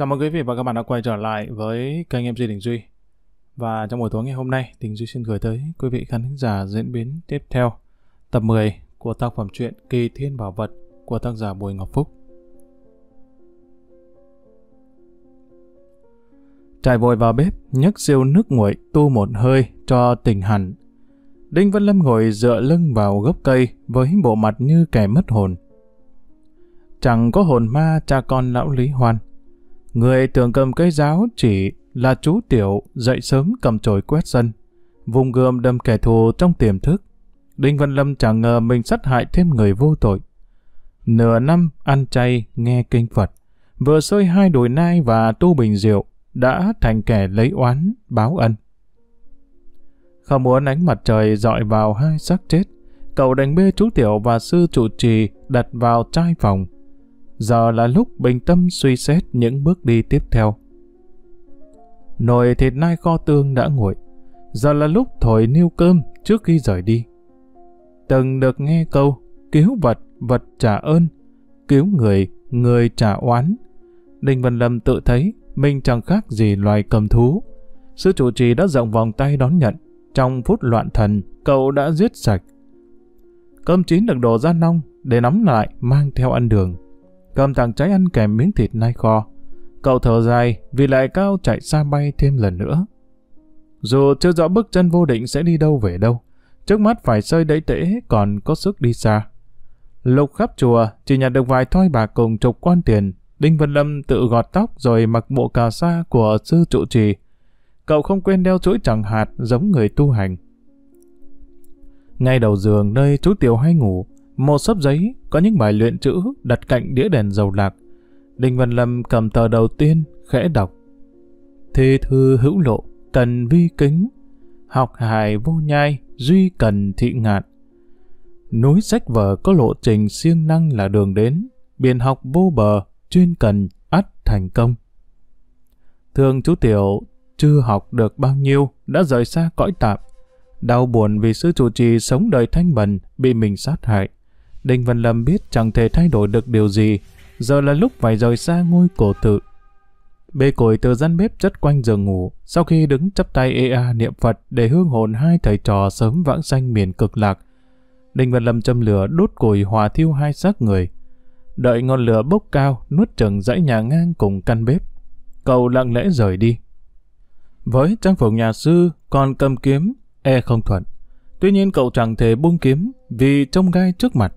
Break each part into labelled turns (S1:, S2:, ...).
S1: Chào mừng quý vị và các bạn đã quay trở lại với kênh MC Đình Duy. Và trong buổi tối ngày hôm nay, Đình Duy xin gửi tới quý vị khán giả diễn biến tiếp theo tập 10 của tác phẩm truyện Kỳ Thiên Bảo Vật của tác giả Bùi Ngọc Phúc. Chạy vội vào bếp, nhấc siêu nước nguội tu một hơi cho tình hẳn. Đinh Văn Lâm ngồi dựa lưng vào gốc cây với bộ mặt như kẻ mất hồn. Chẳng có hồn ma cha con lão Lý Hoan Người tưởng cầm cây giáo chỉ là chú Tiểu dậy sớm cầm chổi quét sân, vùng gươm đâm kẻ thù trong tiềm thức. Đinh Văn Lâm chẳng ngờ mình sát hại thêm người vô tội. Nửa năm ăn chay nghe kinh Phật, vừa sơi hai đồi nai và tu bình rượu, đã thành kẻ lấy oán, báo ân. Không muốn ánh mặt trời dọi vào hai xác chết, cậu đánh bê chú Tiểu và sư trụ trì đặt vào trai phòng Giờ là lúc bình tâm suy xét những bước đi tiếp theo. Nồi thịt nai kho tương đã nguội. Giờ là lúc thổi niêu cơm trước khi rời đi. Từng được nghe câu cứu vật, vật trả ơn, cứu người, người trả oán. Đinh Văn Lâm tự thấy mình chẳng khác gì loài cầm thú. Sư chủ trì đã rộng vòng tay đón nhận. Trong phút loạn thần, cậu đã giết sạch. Cơm chín được đổ ra nong để nắm lại mang theo ăn đường cầm thằng trái ăn kèm miếng thịt nai kho. Cậu thở dài vì lại cao chạy xa bay thêm lần nữa. Dù chưa rõ bước chân vô định sẽ đi đâu về đâu, trước mắt phải sơi đẩy tễ còn có sức đi xa. Lục khắp chùa, chỉ nhặt được vài thoi bạc cùng chục quan tiền, Đinh Văn Lâm tự gọt tóc rồi mặc bộ cà sa của sư trụ trì. Cậu không quên đeo chuỗi chẳng hạt giống người tu hành. Ngay đầu giường nơi chú Tiểu hay ngủ, một sấp giấy có những bài luyện chữ đặt cạnh đĩa đèn dầu lạc. Đinh Văn Lâm cầm tờ đầu tiên, khẽ đọc. Thi thư hữu lộ, cần vi kính, học hài vô nhai, duy cần thị ngạn. Núi sách vở có lộ trình siêng năng là đường đến, biển học vô bờ, chuyên cần, ắt thành công. Thương chú Tiểu chưa học được bao nhiêu, đã rời xa cõi tạp Đau buồn vì sư chủ trì sống đời thanh bần bị mình sát hại. Đinh Văn Lâm biết chẳng thể thay đổi được điều gì, giờ là lúc phải rời xa ngôi cổ tự. Bê cổi từ gian bếp chất quanh giường ngủ, sau khi đứng chắp tay EA niệm Phật để hương hồn hai thầy trò sớm vãng sanh miền cực lạc. Đinh Văn Lâm châm lửa đốt củi hòa thiêu hai xác người. Đợi ngọn lửa bốc cao, nuốt chừng dãy nhà ngang cùng căn bếp. Cậu lặng lẽ rời đi. Với trang phục nhà sư, còn cầm kiếm, e không thuận. Tuy nhiên cậu chẳng thể buông kiếm vì trông gai trước mặt.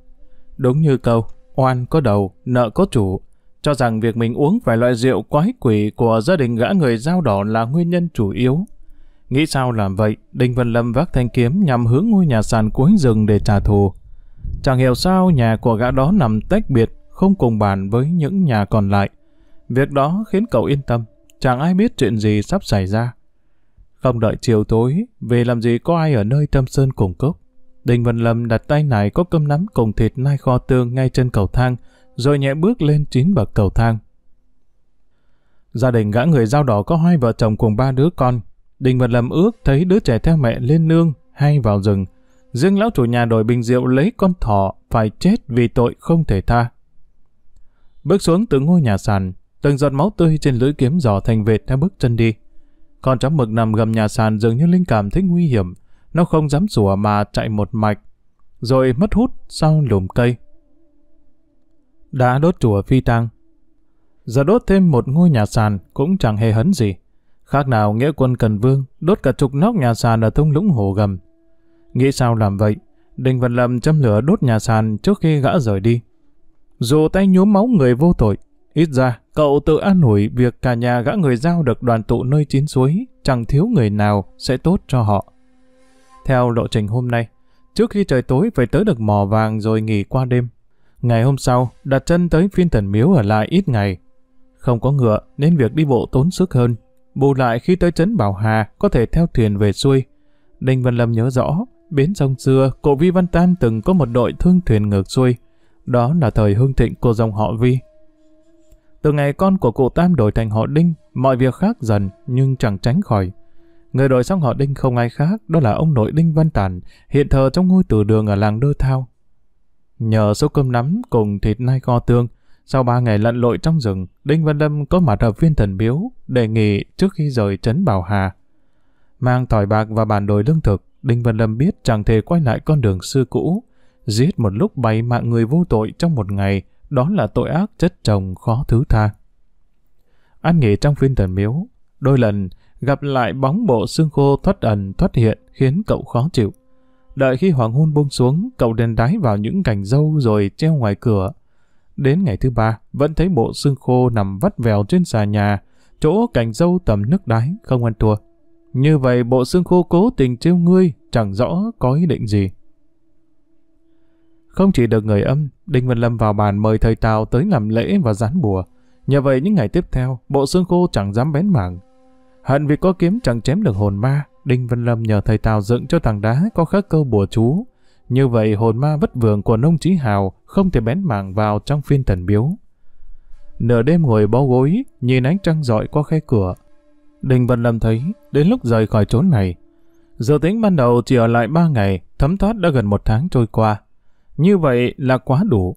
S1: Đúng như câu, oan có đầu, nợ có chủ, cho rằng việc mình uống vài loại rượu quái quỷ của gia đình gã người dao đỏ là nguyên nhân chủ yếu. Nghĩ sao làm vậy, Đinh Văn Lâm vác thanh kiếm nhằm hướng ngôi nhà sàn cuối rừng để trả thù. Chẳng hiểu sao nhà của gã đó nằm tách biệt, không cùng bàn với những nhà còn lại. Việc đó khiến cậu yên tâm, chẳng ai biết chuyện gì sắp xảy ra. Không đợi chiều tối, về làm gì có ai ở nơi Tâm Sơn cùng cốc. Đình Văn Lâm đặt tay này có cơm nắm cùng thịt nai kho tương ngay trên cầu thang, rồi nhẹ bước lên chín bậc cầu thang. Gia đình gã người dao đỏ có hai vợ chồng cùng ba đứa con. Đình Văn Lâm ước thấy đứa trẻ theo mẹ lên nương hay vào rừng. Riêng lão chủ nhà đổi bình rượu lấy con thỏ phải chết vì tội không thể tha. Bước xuống từ ngôi nhà sàn, từng giọt máu tươi trên lưỡi kiếm giò thành vệt theo bước chân đi. Con chó mực nằm gầm nhà sàn dường như linh cảm thấy nguy hiểm, nó không dám sủa mà chạy một mạch, rồi mất hút sau lùm cây. Đã đốt chùa phi tang. Giờ đốt thêm một ngôi nhà sàn cũng chẳng hề hấn gì. Khác nào nghĩa quân Cần Vương đốt cả chục nóc nhà sàn ở thung lũng hồ gầm. Nghĩ sao làm vậy, Đinh Văn Lâm châm lửa đốt nhà sàn trước khi gã rời đi. Dù tay nhuốm máu người vô tội, ít ra cậu tự an ủi việc cả nhà gã người giao được đoàn tụ nơi chín suối, chẳng thiếu người nào sẽ tốt cho họ. Theo lộ trình hôm nay, trước khi trời tối phải tới được mò vàng rồi nghỉ qua đêm. Ngày hôm sau, đặt chân tới phiên thần miếu ở lại ít ngày. Không có ngựa nên việc đi bộ tốn sức hơn. Bù lại khi tới trấn Bảo Hà có thể theo thuyền về xuôi. Đinh Văn Lâm nhớ rõ, bến sông xưa, cụ Vi Văn Tam từng có một đội thương thuyền ngược xuôi. Đó là thời Hương thịnh của dòng họ Vi. Từ ngày con của cụ Tam đổi thành họ Đinh, mọi việc khác dần nhưng chẳng tránh khỏi. Người đội song họ Đinh không ai khác, đó là ông nội Đinh Văn Tản, hiện thờ trong ngôi từ đường ở làng Đơ Thao. Nhờ số cơm nắm cùng thịt nai co tương, sau ba ngày lặn lội trong rừng, Đinh Văn Lâm có mặt ở viên thần biếu, đề nghị trước khi rời trấn Bảo Hà. Mang thỏi bạc và bản đồi lương thực, Đinh Văn Lâm biết chẳng thể quay lại con đường xưa cũ. Giết một lúc bảy mạng người vô tội trong một ngày, đó là tội ác chất chồng khó thứ tha. An nghỉ trong phiên thần miếu, đôi lần gặp lại bóng bộ xương khô thoát ẩn thoát hiện khiến cậu khó chịu. Đợi khi hoàng hôn buông xuống, cậu đèn đáy vào những cành dâu rồi treo ngoài cửa. Đến ngày thứ ba, vẫn thấy bộ xương khô nằm vắt vèo trên xà nhà, chỗ cành dâu tầm nước đáy, không ăn thua. Như vậy bộ xương khô cố tình trêu ngươi, chẳng rõ có ý định gì. Không chỉ được người âm, Đinh Văn Lâm vào bàn mời thầy Tào tới làm lễ và rán bùa. Nhờ vậy những ngày tiếp theo, bộ xương khô chẳng dám bén mảng, Hận vì có kiếm chẳng chém được hồn ma, Đinh Văn Lâm nhờ thầy Tào dựng cho thằng đá có khắc câu bùa chú. Như vậy hồn ma vất vưởng của nông trí hào không thể bén mảng vào trong phiên thần biếu. Nửa đêm ngồi bó gối, nhìn ánh trăng rọi qua khe cửa. Đinh Văn Lâm thấy, đến lúc rời khỏi chốn này. Giờ tính ban đầu chỉ ở lại ba ngày, thấm thoát đã gần một tháng trôi qua. Như vậy là quá đủ.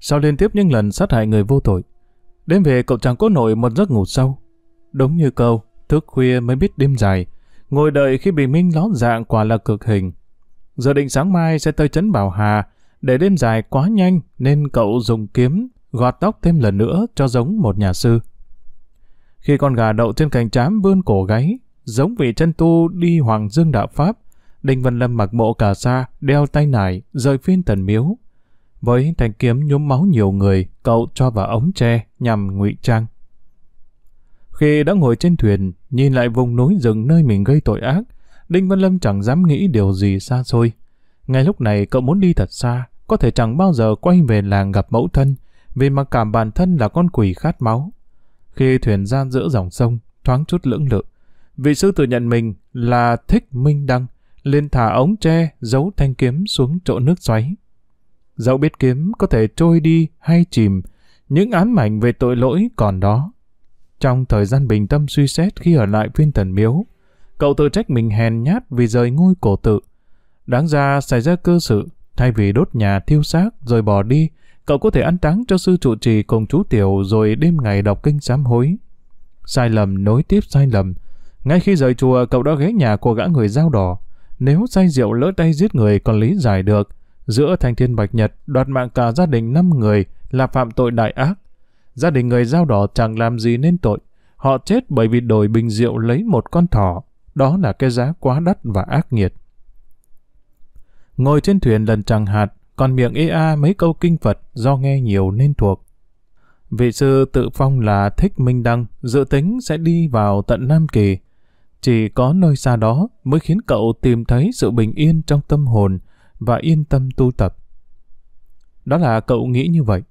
S1: Sau liên tiếp những lần sát hại người vô tội, đêm về cậu chàng cốt nổi một giấc ngủ sâu. Đúng như câu, Thức khuya mới biết đêm dài, ngồi đợi khi bình minh ló dạng quả là cực hình. Giờ định sáng mai sẽ tới trấn Bảo Hà, để đêm dài quá nhanh nên cậu dùng kiếm gọt tóc thêm lần nữa cho giống một nhà sư. Khi con gà đậu trên cành trám vươn cổ gáy, giống vị chân tu đi Hoàng Dương Đạo Pháp, Đinh Văn Lâm mặc bộ cà sa, đeo tay nải, rời phiên tần miếu. Với thanh kiếm nhúm máu nhiều người, cậu cho vào ống tre nhằm ngụy trang. Khi đã ngồi trên thuyền, nhìn lại vùng núi rừng nơi mình gây tội ác, Đinh Văn Lâm chẳng dám nghĩ điều gì xa xôi. Ngay lúc này cậu muốn đi thật xa, có thể chẳng bao giờ quay về làng gặp mẫu thân, vì mặc cảm bản thân là con quỷ khát máu. Khi thuyền gian giữa dòng sông, thoáng chút lưỡng lự, vị sư tự nhận mình là thích minh đăng, liền thả ống tre giấu thanh kiếm xuống chỗ nước xoáy. Dẫu biết kiếm có thể trôi đi hay chìm, những án mảnh về tội lỗi còn đó trong thời gian bình tâm suy xét khi ở lại viên thần miếu, cậu tự trách mình hèn nhát vì rời ngôi cổ tự. Đáng ra xảy ra cơ sự, thay vì đốt nhà thiêu xác rồi bỏ đi, cậu có thể ăn táng cho sư trụ trì cùng chú Tiểu rồi đêm ngày đọc kinh sám hối. Sai lầm nối tiếp sai lầm. Ngay khi rời chùa, cậu đã ghé nhà của gã người dao đỏ. Nếu say rượu lỡ tay giết người còn lý giải được, giữa thanh thiên bạch nhật đoạt mạng cả gia đình 5 người là phạm tội đại ác, Gia đình người dao đỏ chẳng làm gì nên tội. Họ chết bởi vì đổi bình rượu lấy một con thỏ. Đó là cái giá quá đắt và ác nghiệt. Ngồi trên thuyền lần chẳng hạt, còn miệng ê e a mấy câu kinh Phật do nghe nhiều nên thuộc. Vị sư tự phong là thích minh đăng, dự tính sẽ đi vào tận Nam Kỳ. Chỉ có nơi xa đó mới khiến cậu tìm thấy sự bình yên trong tâm hồn và yên tâm tu tập. Đó là cậu nghĩ như vậy.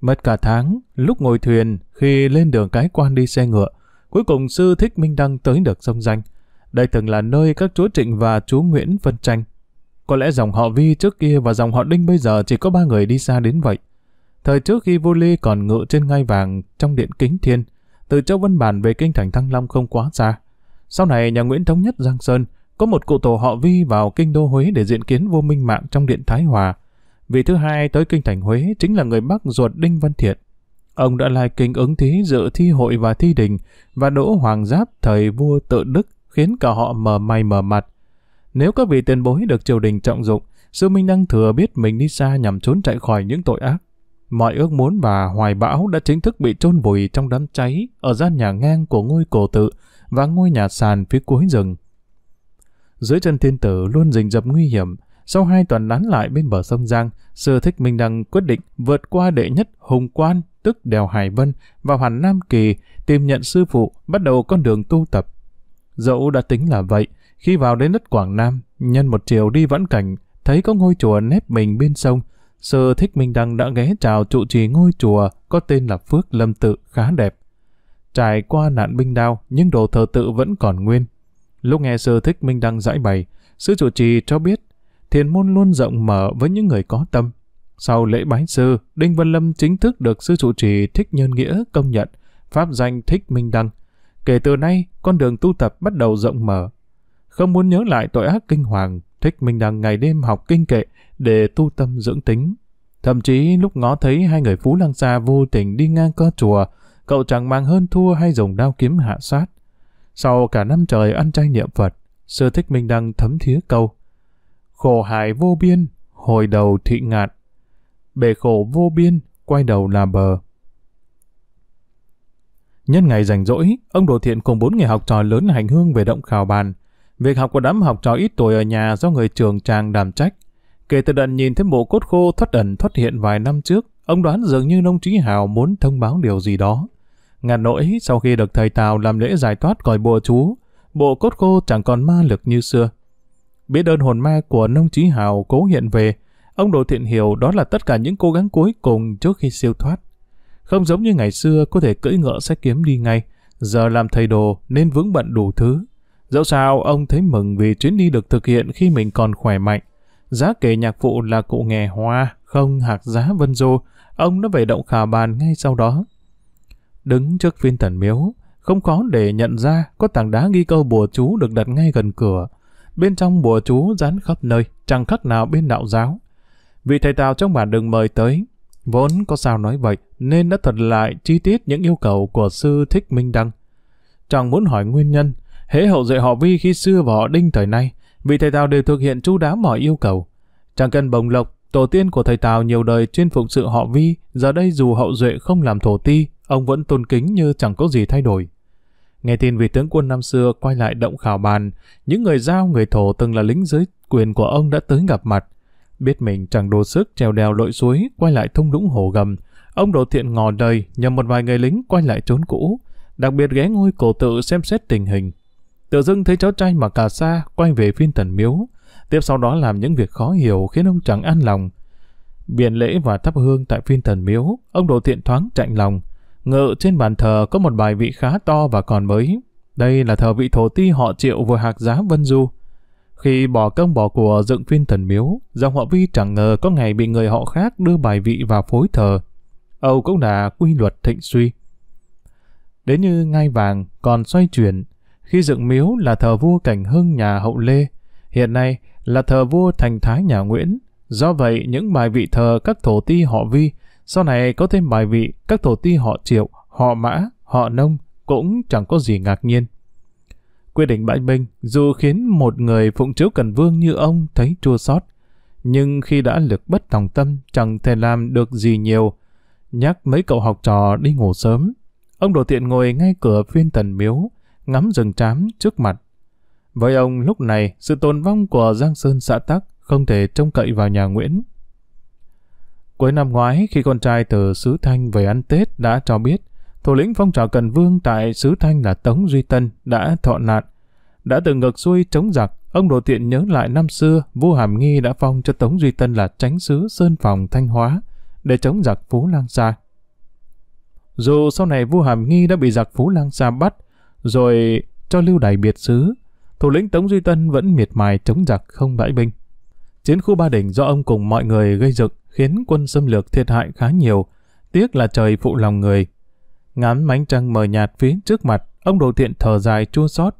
S1: Mất cả tháng, lúc ngồi thuyền, khi lên đường cái quan đi xe ngựa, cuối cùng sư Thích Minh Đăng tới được sông danh. Đây từng là nơi các chúa Trịnh và chú Nguyễn phân tranh. Có lẽ dòng họ Vi trước kia và dòng họ Đinh bây giờ chỉ có ba người đi xa đến vậy. Thời trước khi vô ly còn ngựa trên ngai vàng trong điện kính thiên, từ châu Vân Bản về kinh thành Thăng Long không quá xa. Sau này nhà Nguyễn thống nhất Giang Sơn, có một cụ tổ họ Vi vào kinh đô Huế để diện kiến Vô Minh Mạng trong điện Thái Hòa, Vị thứ hai tới kinh thành Huế chính là người bác ruột Đinh Văn Thiện. Ông đã lai kinh ứng thí dự thi hội và thi đình và đỗ hoàng giáp thời vua tự Đức khiến cả họ mờ mày mờ mặt. Nếu các vị tiền bối được triều đình trọng dụng, sư Minh Đăng thừa biết mình đi xa nhằm trốn chạy khỏi những tội ác. Mọi ước muốn và hoài bão đã chính thức bị chôn vùi trong đám cháy ở gian nhà ngang của ngôi cổ tự và ngôi nhà sàn phía cuối rừng. Dưới chân thiên tử luôn rình rập nguy hiểm, sau hai tuần lán lại bên bờ sông Giang, Sư Thích Minh Đăng quyết định vượt qua đệ nhất Hùng Quan, tức đèo Hải Vân, và Hoàn Nam Kỳ, tìm nhận sư phụ, bắt đầu con đường tu tập. Dẫu đã tính là vậy, khi vào đến đất Quảng Nam, nhân một chiều đi vãn cảnh, thấy có ngôi chùa nếp mình bên sông, Sư Thích Minh Đăng đã ghé chào trụ trì ngôi chùa có tên là Phước Lâm Tự khá đẹp. Trải qua nạn binh đao, nhưng đồ thờ tự vẫn còn nguyên. Lúc nghe Sư Thích Minh Đăng giải bày, Sư trụ trì cho biết thiền môn luôn rộng mở với những người có tâm. Sau lễ bái sư, Đinh Văn Lâm chính thức được sư trụ trì Thích Nhân Nghĩa công nhận, pháp danh Thích Minh Đăng. Kể từ nay, con đường tu tập bắt đầu rộng mở. Không muốn nhớ lại tội ác kinh hoàng, Thích Minh Đăng ngày đêm học kinh kệ để tu tâm dưỡng tính. Thậm chí lúc ngó thấy hai người Phú Lăng xa vô tình đi ngang cơ chùa, cậu chẳng mang hơn thua hay dùng đao kiếm hạ sát. Sau cả năm trời ăn chay niệm Phật, sư Thích Minh Đăng thấm thía câu khổ hại vô biên, hồi đầu thị ngạn. Bể khổ vô biên, quay đầu là bờ. Nhân ngày rảnh rỗi, ông Đồ Thiện cùng bốn người học trò lớn hành hương về động khảo bàn. Việc học của đám học trò ít tuổi ở nhà do người trường trang đảm trách. Kể từ đợt nhìn thấy bộ cốt khô thoát ẩn thoát hiện vài năm trước, ông đoán dường như nông trí hào muốn thông báo điều gì đó. Ngàn nỗi, sau khi được thầy Tào làm lễ giải thoát còi bùa chú, bộ cốt khô chẳng còn ma lực như xưa. Biết đơn hồn ma của nông trí hào cố hiện về, ông Đồ Thiện hiểu đó là tất cả những cố gắng cuối cùng trước khi siêu thoát. Không giống như ngày xưa có thể cưỡi ngựa sẽ kiếm đi ngay, giờ làm thầy đồ nên vướng bận đủ thứ. Dẫu sao ông thấy mừng vì chuyến đi được thực hiện khi mình còn khỏe mạnh. Giá kể nhạc phụ là cụ nghề hoa, không hạc giá vân dô, ông đã về động khả bàn ngay sau đó. Đứng trước phiên thần miếu, không khó để nhận ra có tảng đá nghi câu bùa chú được đặt ngay gần cửa bên trong bùa chú dán khắp nơi, chẳng khác nào bên đạo giáo. Vị thầy Tào trong bản đừng mời tới, vốn có sao nói vậy, nên đã thuật lại chi tiết những yêu cầu của sư Thích Minh Đăng. Chẳng muốn hỏi nguyên nhân, hễ hậu dạy họ vi khi xưa và họ đinh thời nay, vị thầy Tào đều thực hiện chú đáo mọi yêu cầu. Chẳng cần bồng lộc, tổ tiên của thầy Tào nhiều đời chuyên phục sự họ vi, giờ đây dù hậu duệ không làm thổ ti, ông vẫn tôn kính như chẳng có gì thay đổi. Nghe tin vị tướng quân năm xưa quay lại động khảo bàn, những người giao người thổ từng là lính dưới quyền của ông đã tới gặp mặt. Biết mình chẳng đủ sức trèo đèo lội suối quay lại thung lũng hồ gầm, ông đồ thiện ngò đời nhờ một vài người lính quay lại trốn cũ, đặc biệt ghé ngôi cổ tự xem xét tình hình. Tự dưng thấy cháu trai mà cà sa quay về phiên thần miếu, tiếp sau đó làm những việc khó hiểu khiến ông chẳng an lòng. Biển lễ và thắp hương tại phiên thần miếu, ông đồ thiện thoáng chạy lòng, Ngự trên bàn thờ có một bài vị khá to và còn mới. Đây là thờ vị thổ ti họ triệu vừa hạc giá Vân Du. Khi bỏ công bỏ của dựng phiên thần miếu, dòng họ vi chẳng ngờ có ngày bị người họ khác đưa bài vị vào phối thờ. Âu cũng là quy luật thịnh suy. Đến như ngai vàng còn xoay chuyển, khi dựng miếu là thờ vua Cảnh Hưng nhà Hậu Lê, hiện nay là thờ vua Thành Thái nhà Nguyễn. Do vậy, những bài vị thờ các thổ ti họ vi sau này có thêm bài vị, các thổ ti họ triệu, họ mã, họ nông cũng chẳng có gì ngạc nhiên. Quyết định bãi binh dù khiến một người phụng chiếu cần vương như ông thấy chua sót nhưng khi đã lực bất tòng tâm chẳng thể làm được gì nhiều. Nhắc mấy cậu học trò đi ngủ sớm, ông đồ tiện ngồi ngay cửa phiên tần miếu, ngắm rừng trám trước mặt. Với ông lúc này, sự tồn vong của Giang Sơn xã Tắc không thể trông cậy vào nhà Nguyễn Cuối năm ngoái, khi con trai từ sứ Thanh về ăn Tết đã cho biết, thủ lĩnh phong trào Cần Vương tại sứ Thanh là Tống Duy Tân đã thọ nạn. Đã từng ngược xuôi chống giặc, ông Đồ Thiện nhớ lại năm xưa, vua Hàm Nghi đã phong cho Tống Duy Tân là tránh sứ Sơn Phòng Thanh Hóa để chống giặc Phú Lang Sa. Dù sau này vua Hàm Nghi đã bị giặc Phú Lang Sa bắt, rồi cho lưu đày biệt xứ, thủ lĩnh Tống Duy Tân vẫn miệt mài chống giặc không bãi binh. Chiến khu Ba Đỉnh do ông cùng mọi người gây dựng khiến quân xâm lược thiệt hại khá nhiều, tiếc là trời phụ lòng người. Ngắm mánh trăng mờ nhạt phía trước mặt, ông đồ thiện thở dài chua xót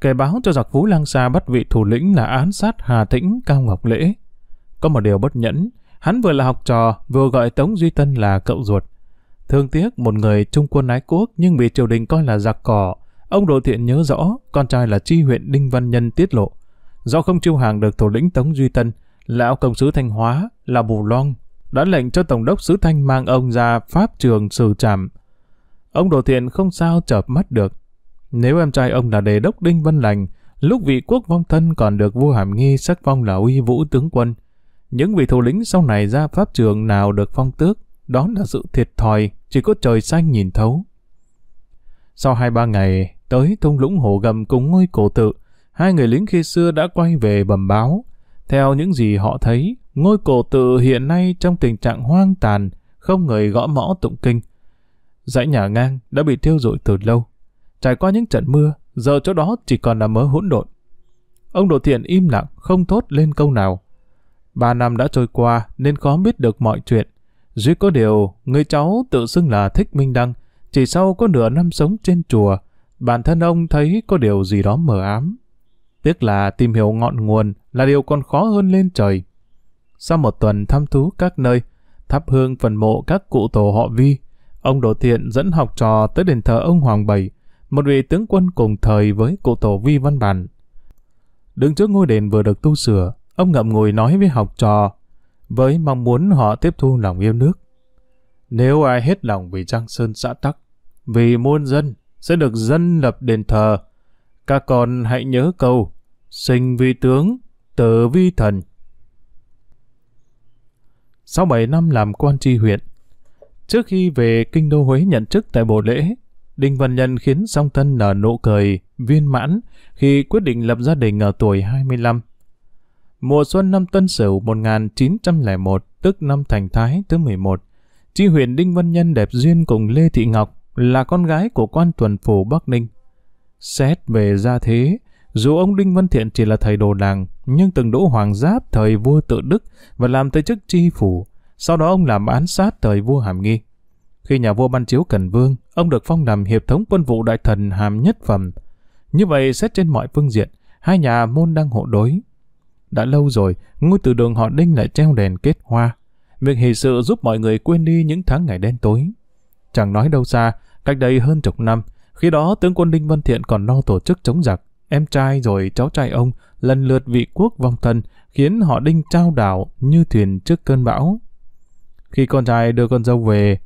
S1: Kể báo cho giặc vũ lăng Sa bắt vị thủ lĩnh là án sát Hà Tĩnh Cao Ngọc Lễ. Có một điều bất nhẫn, hắn vừa là học trò, vừa gọi Tống Duy Tân là cậu ruột. Thương tiếc một người trung quân ái quốc nhưng bị triều đình coi là giặc cỏ. Ông Đồ Thiện nhớ rõ, con trai là chi huyện Đinh Văn Nhân tiết lộ. Do không chiêu hàng được thủ lĩnh Tống Duy Tân, lão công sứ Thanh Hóa là Bù Long đã lệnh cho Tổng đốc sứ Thanh mang ông ra pháp trường xử trảm. Ông Đồ Thiện không sao chợp mắt được. Nếu em trai ông là đề đốc Đinh Văn Lành, lúc vị quốc vong thân còn được vua hàm nghi sắc phong là uy vũ tướng quân. Những vị thủ lĩnh sau này ra pháp trường nào được phong tước, đó là sự thiệt thòi, chỉ có trời xanh nhìn thấu. Sau hai ba ngày, tới thung lũng hồ gầm cùng ngôi cổ tự, hai người lính khi xưa đã quay về bẩm báo, theo những gì họ thấy, ngôi cổ tự hiện nay trong tình trạng hoang tàn, không người gõ mõ tụng kinh. Dãy nhà ngang đã bị thiêu rụi từ lâu. Trải qua những trận mưa, giờ chỗ đó chỉ còn là mớ hỗn độn. Ông Đồ Thiện im lặng, không thốt lên câu nào. Ba năm đã trôi qua nên khó biết được mọi chuyện. Duy có điều, người cháu tự xưng là Thích Minh Đăng, chỉ sau có nửa năm sống trên chùa, bản thân ông thấy có điều gì đó mờ ám. Tiếc là tìm hiểu ngọn nguồn, là điều còn khó hơn lên trời. Sau một tuần thăm thú các nơi, thắp hương phần mộ các cụ tổ họ vi, ông Đỗ Thiện dẫn học trò tới đền thờ ông Hoàng Bảy, một vị tướng quân cùng thời với cụ tổ vi văn bản. Đứng trước ngôi đền vừa được tu sửa, ông ngậm ngùi nói với học trò, với mong muốn họ tiếp thu lòng yêu nước. Nếu ai hết lòng vì Trang Sơn xã Tắc, vì muôn dân, sẽ được dân lập đền thờ. Các con hãy nhớ câu, sinh vi tướng, Tử vi thần Sau 7 năm làm quan tri huyện, trước khi về Kinh Đô Huế nhận chức tại bộ Lễ, Đinh Văn Nhân khiến song thân nở nụ cười viên mãn khi quyết định lập gia đình ở tuổi 25. Mùa xuân năm Tân Sửu 1901, tức năm Thành Thái thứ 11, tri huyện Đinh Văn Nhân đẹp duyên cùng Lê Thị Ngọc là con gái của quan tuần phủ Bắc Ninh. Xét về gia thế, dù ông Đinh Văn Thiện chỉ là thầy đồ làng, nhưng từng đỗ hoàng giáp thời vua tự đức và làm tới chức tri phủ. Sau đó ông làm án sát thời vua Hàm Nghi. Khi nhà vua ban chiếu Cần Vương, ông được phong làm hiệp thống quân vụ đại thần hàm nhất phẩm. Như vậy xét trên mọi phương diện, hai nhà môn đang hộ đối. Đã lâu rồi, ngôi từ đường họ Đinh lại treo đèn kết hoa. Việc hỷ sự giúp mọi người quên đi những tháng ngày đen tối. Chẳng nói đâu xa, cách đây hơn chục năm, khi đó tướng quân Đinh Văn Thiện còn lo tổ chức chống giặc, em trai rồi cháu trai ông lần lượt vị quốc vong thân, khiến họ đinh trao đảo như thuyền trước cơn bão. Khi con trai đưa con dâu về,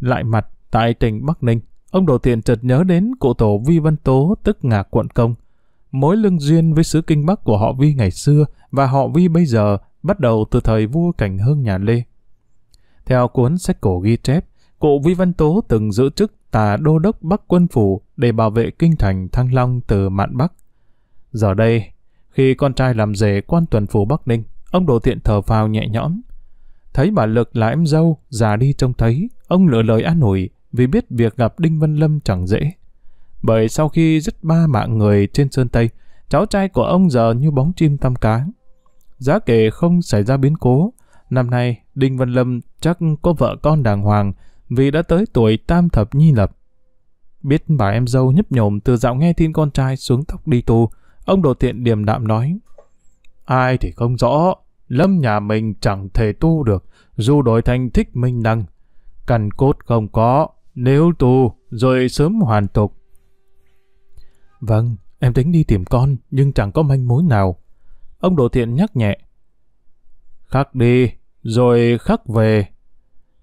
S1: lại mặt tại tỉnh Bắc Ninh, ông Đồ Thiện chợt nhớ đến cụ tổ Vi Văn Tố tức ngạc quận công. Mối lưng duyên với xứ Kinh Bắc của họ Vi ngày xưa và họ Vi bây giờ bắt đầu từ thời vua Cảnh Hưng nhà Lê. Theo cuốn sách cổ ghi chép, cụ Vi Văn Tố từng giữ chức tà đô đốc Bắc quân phủ để bảo vệ kinh thành Thăng Long từ mạn Bắc. Giờ đây, khi con trai làm rể quan tuần phủ Bắc Ninh, ông Đồ Thiện thở phào nhẹ nhõm. Thấy bà Lực là em dâu, già đi trông thấy, ông lựa lời an ủi vì biết việc gặp Đinh Văn Lâm chẳng dễ. Bởi sau khi dứt ba mạng người trên Sơn Tây, cháu trai của ông giờ như bóng chim tăm cá. Giá kể không xảy ra biến cố, năm nay Đinh Văn Lâm chắc có vợ con đàng hoàng, vì đã tới tuổi tam thập nhi lập. Biết bà em dâu nhấp nhổm từ dạo nghe tin con trai xuống tóc đi tù, ông đồ Thiện điềm đạm nói. Ai thì không rõ, lâm nhà mình chẳng thể tu được, dù đổi thành thích minh đăng. Cằn cốt không có, nếu tu, rồi sớm hoàn tục. Vâng, em tính đi tìm con, nhưng chẳng có manh mối nào. Ông đồ Thiện nhắc nhẹ. Khắc đi, rồi khắc về,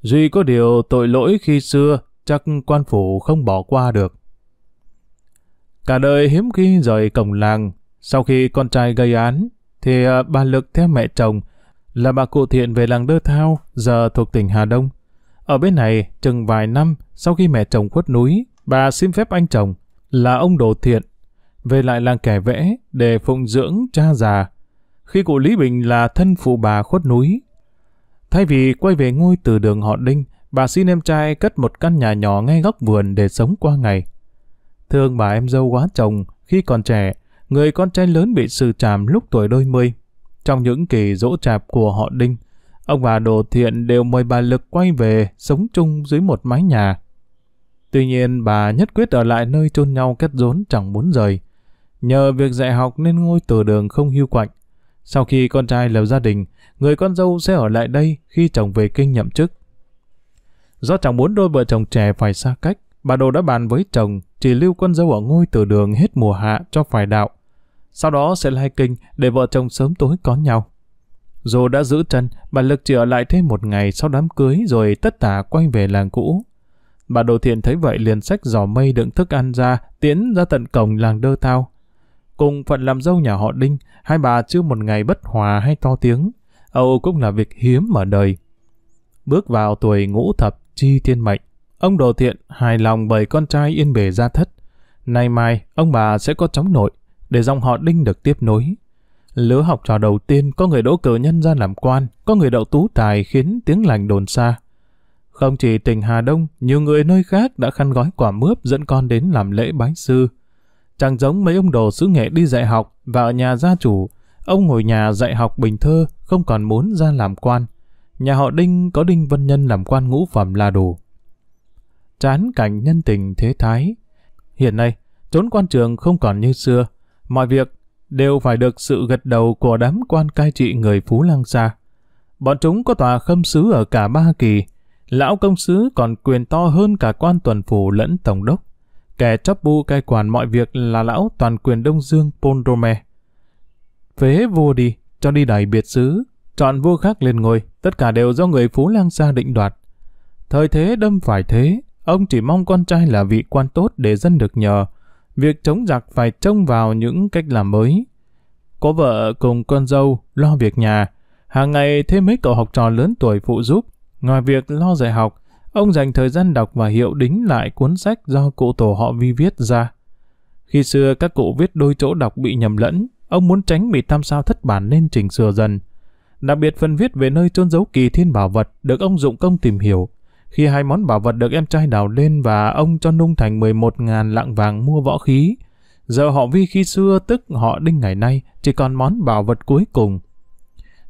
S1: Duy có điều tội lỗi khi xưa chắc quan phủ không bỏ qua được. Cả đời hiếm khi rời cổng làng, sau khi con trai gây án, thì à, bà Lực theo mẹ chồng là bà cụ thiện về làng Đơ Thao, giờ thuộc tỉnh Hà Đông. Ở bên này, chừng vài năm sau khi mẹ chồng khuất núi, bà xin phép anh chồng là ông Đồ Thiện về lại làng kẻ vẽ để phụng dưỡng cha già. Khi cụ Lý Bình là thân phụ bà khuất núi, Thay vì quay về ngôi từ đường họ Đinh, bà xin em trai cất một căn nhà nhỏ ngay góc vườn để sống qua ngày. Thương bà em dâu quá chồng, khi còn trẻ, người con trai lớn bị sự chàm lúc tuổi đôi mươi. Trong những kỳ dỗ chạp của họ Đinh, ông bà Đồ Thiện đều mời bà Lực quay về sống chung dưới một mái nhà. Tuy nhiên bà nhất quyết ở lại nơi chôn nhau kết rốn chẳng muốn rời. Nhờ việc dạy học nên ngôi từ đường không hưu quạnh. Sau khi con trai lập gia đình, người con dâu sẽ ở lại đây khi chồng về kinh nhậm chức. Do chẳng muốn đôi vợ chồng trẻ phải xa cách, bà Đồ đã bàn với chồng chỉ lưu con dâu ở ngôi từ đường hết mùa hạ cho phải đạo. Sau đó sẽ lai kinh để vợ chồng sớm tối có nhau. Dù đã giữ chân, bà Lực chỉ ở lại thêm một ngày sau đám cưới rồi tất tả quay về làng cũ. Bà Đồ Thiện thấy vậy liền sách giỏ mây đựng thức ăn ra, tiến ra tận cổng làng đơ thao. Cùng phận làm dâu nhà họ Đinh, hai bà chưa một ngày bất hòa hay to tiếng. Âu cũng là việc hiếm ở đời. Bước vào tuổi ngũ thập chi thiên mệnh, ông đồ thiện hài lòng bởi con trai yên bề gia thất. Nay mai, ông bà sẽ có cháu nội, để dòng họ Đinh được tiếp nối. Lứa học trò đầu tiên có người đỗ cử nhân ra làm quan, có người đậu tú tài khiến tiếng lành đồn xa. Không chỉ tỉnh Hà Đông, nhiều người nơi khác đã khăn gói quả mướp dẫn con đến làm lễ bái sư. Chẳng giống mấy ông đồ xứ nghệ đi dạy học và ở nhà gia chủ, ông ngồi nhà dạy học bình thơ, không còn muốn ra làm quan. Nhà họ Đinh có Đinh Vân Nhân làm quan ngũ phẩm là đủ. Chán cảnh nhân tình thế thái. Hiện nay, trốn quan trường không còn như xưa. Mọi việc đều phải được sự gật đầu của đám quan cai trị người Phú lăng Sa. Bọn chúng có tòa khâm sứ ở cả ba kỳ. Lão công sứ còn quyền to hơn cả quan tuần phủ lẫn tổng đốc. Kẻ chấp bu cai quản mọi việc là lão toàn quyền Đông Dương Pondrome. Phế vua đi, cho đi đày biệt xứ, chọn vua khác lên ngôi, tất cả đều do người Phú Lang Sa định đoạt. Thời thế đâm phải thế, ông chỉ mong con trai là vị quan tốt để dân được nhờ. Việc chống giặc phải trông vào những cách làm mới. Có vợ cùng con dâu lo việc nhà, hàng ngày thêm mấy cậu học trò lớn tuổi phụ giúp, ngoài việc lo dạy học, Ông dành thời gian đọc và hiệu đính lại cuốn sách do cụ tổ họ vi viết ra. Khi xưa các cụ viết đôi chỗ đọc bị nhầm lẫn, ông muốn tránh bị tam sao thất bản nên chỉnh sửa dần. Đặc biệt phần viết về nơi chôn giấu kỳ thiên bảo vật được ông dụng công tìm hiểu. Khi hai món bảo vật được em trai đào lên và ông cho Nung Thành 11.000 lạng vàng mua võ khí, giờ họ vi khi xưa tức họ đinh ngày nay chỉ còn món bảo vật cuối cùng.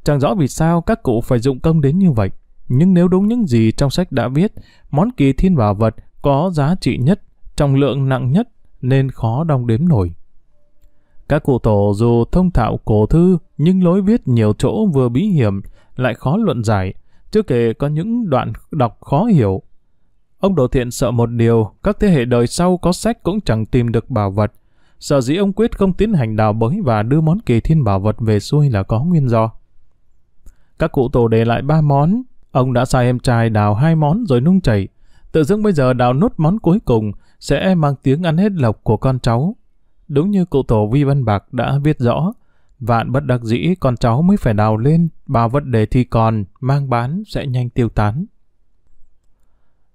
S1: Chẳng rõ vì sao các cụ phải dụng công đến như vậy. Nhưng nếu đúng những gì trong sách đã viết, món kỳ thiên bảo vật có giá trị nhất, trọng lượng nặng nhất nên khó đong đếm nổi. Các cụ tổ dù thông thạo cổ thư nhưng lối viết nhiều chỗ vừa bí hiểm lại khó luận giải, chưa kể có những đoạn đọc khó hiểu. Ông Đỗ Thiện sợ một điều, các thế hệ đời sau có sách cũng chẳng tìm được bảo vật. Sợ dĩ ông quyết không tiến hành đào bới và đưa món kỳ thiên bảo vật về xuôi là có nguyên do. Các cụ tổ để lại ba món, Ông đã sai em trai đào hai món rồi nung chảy. Tự dưng bây giờ đào nốt món cuối cùng sẽ mang tiếng ăn hết lộc của con cháu. Đúng như cụ tổ Vi Văn Bạc đã viết rõ, vạn bất đắc dĩ con cháu mới phải đào lên, bảo vật đề thi còn, mang bán sẽ nhanh tiêu tán.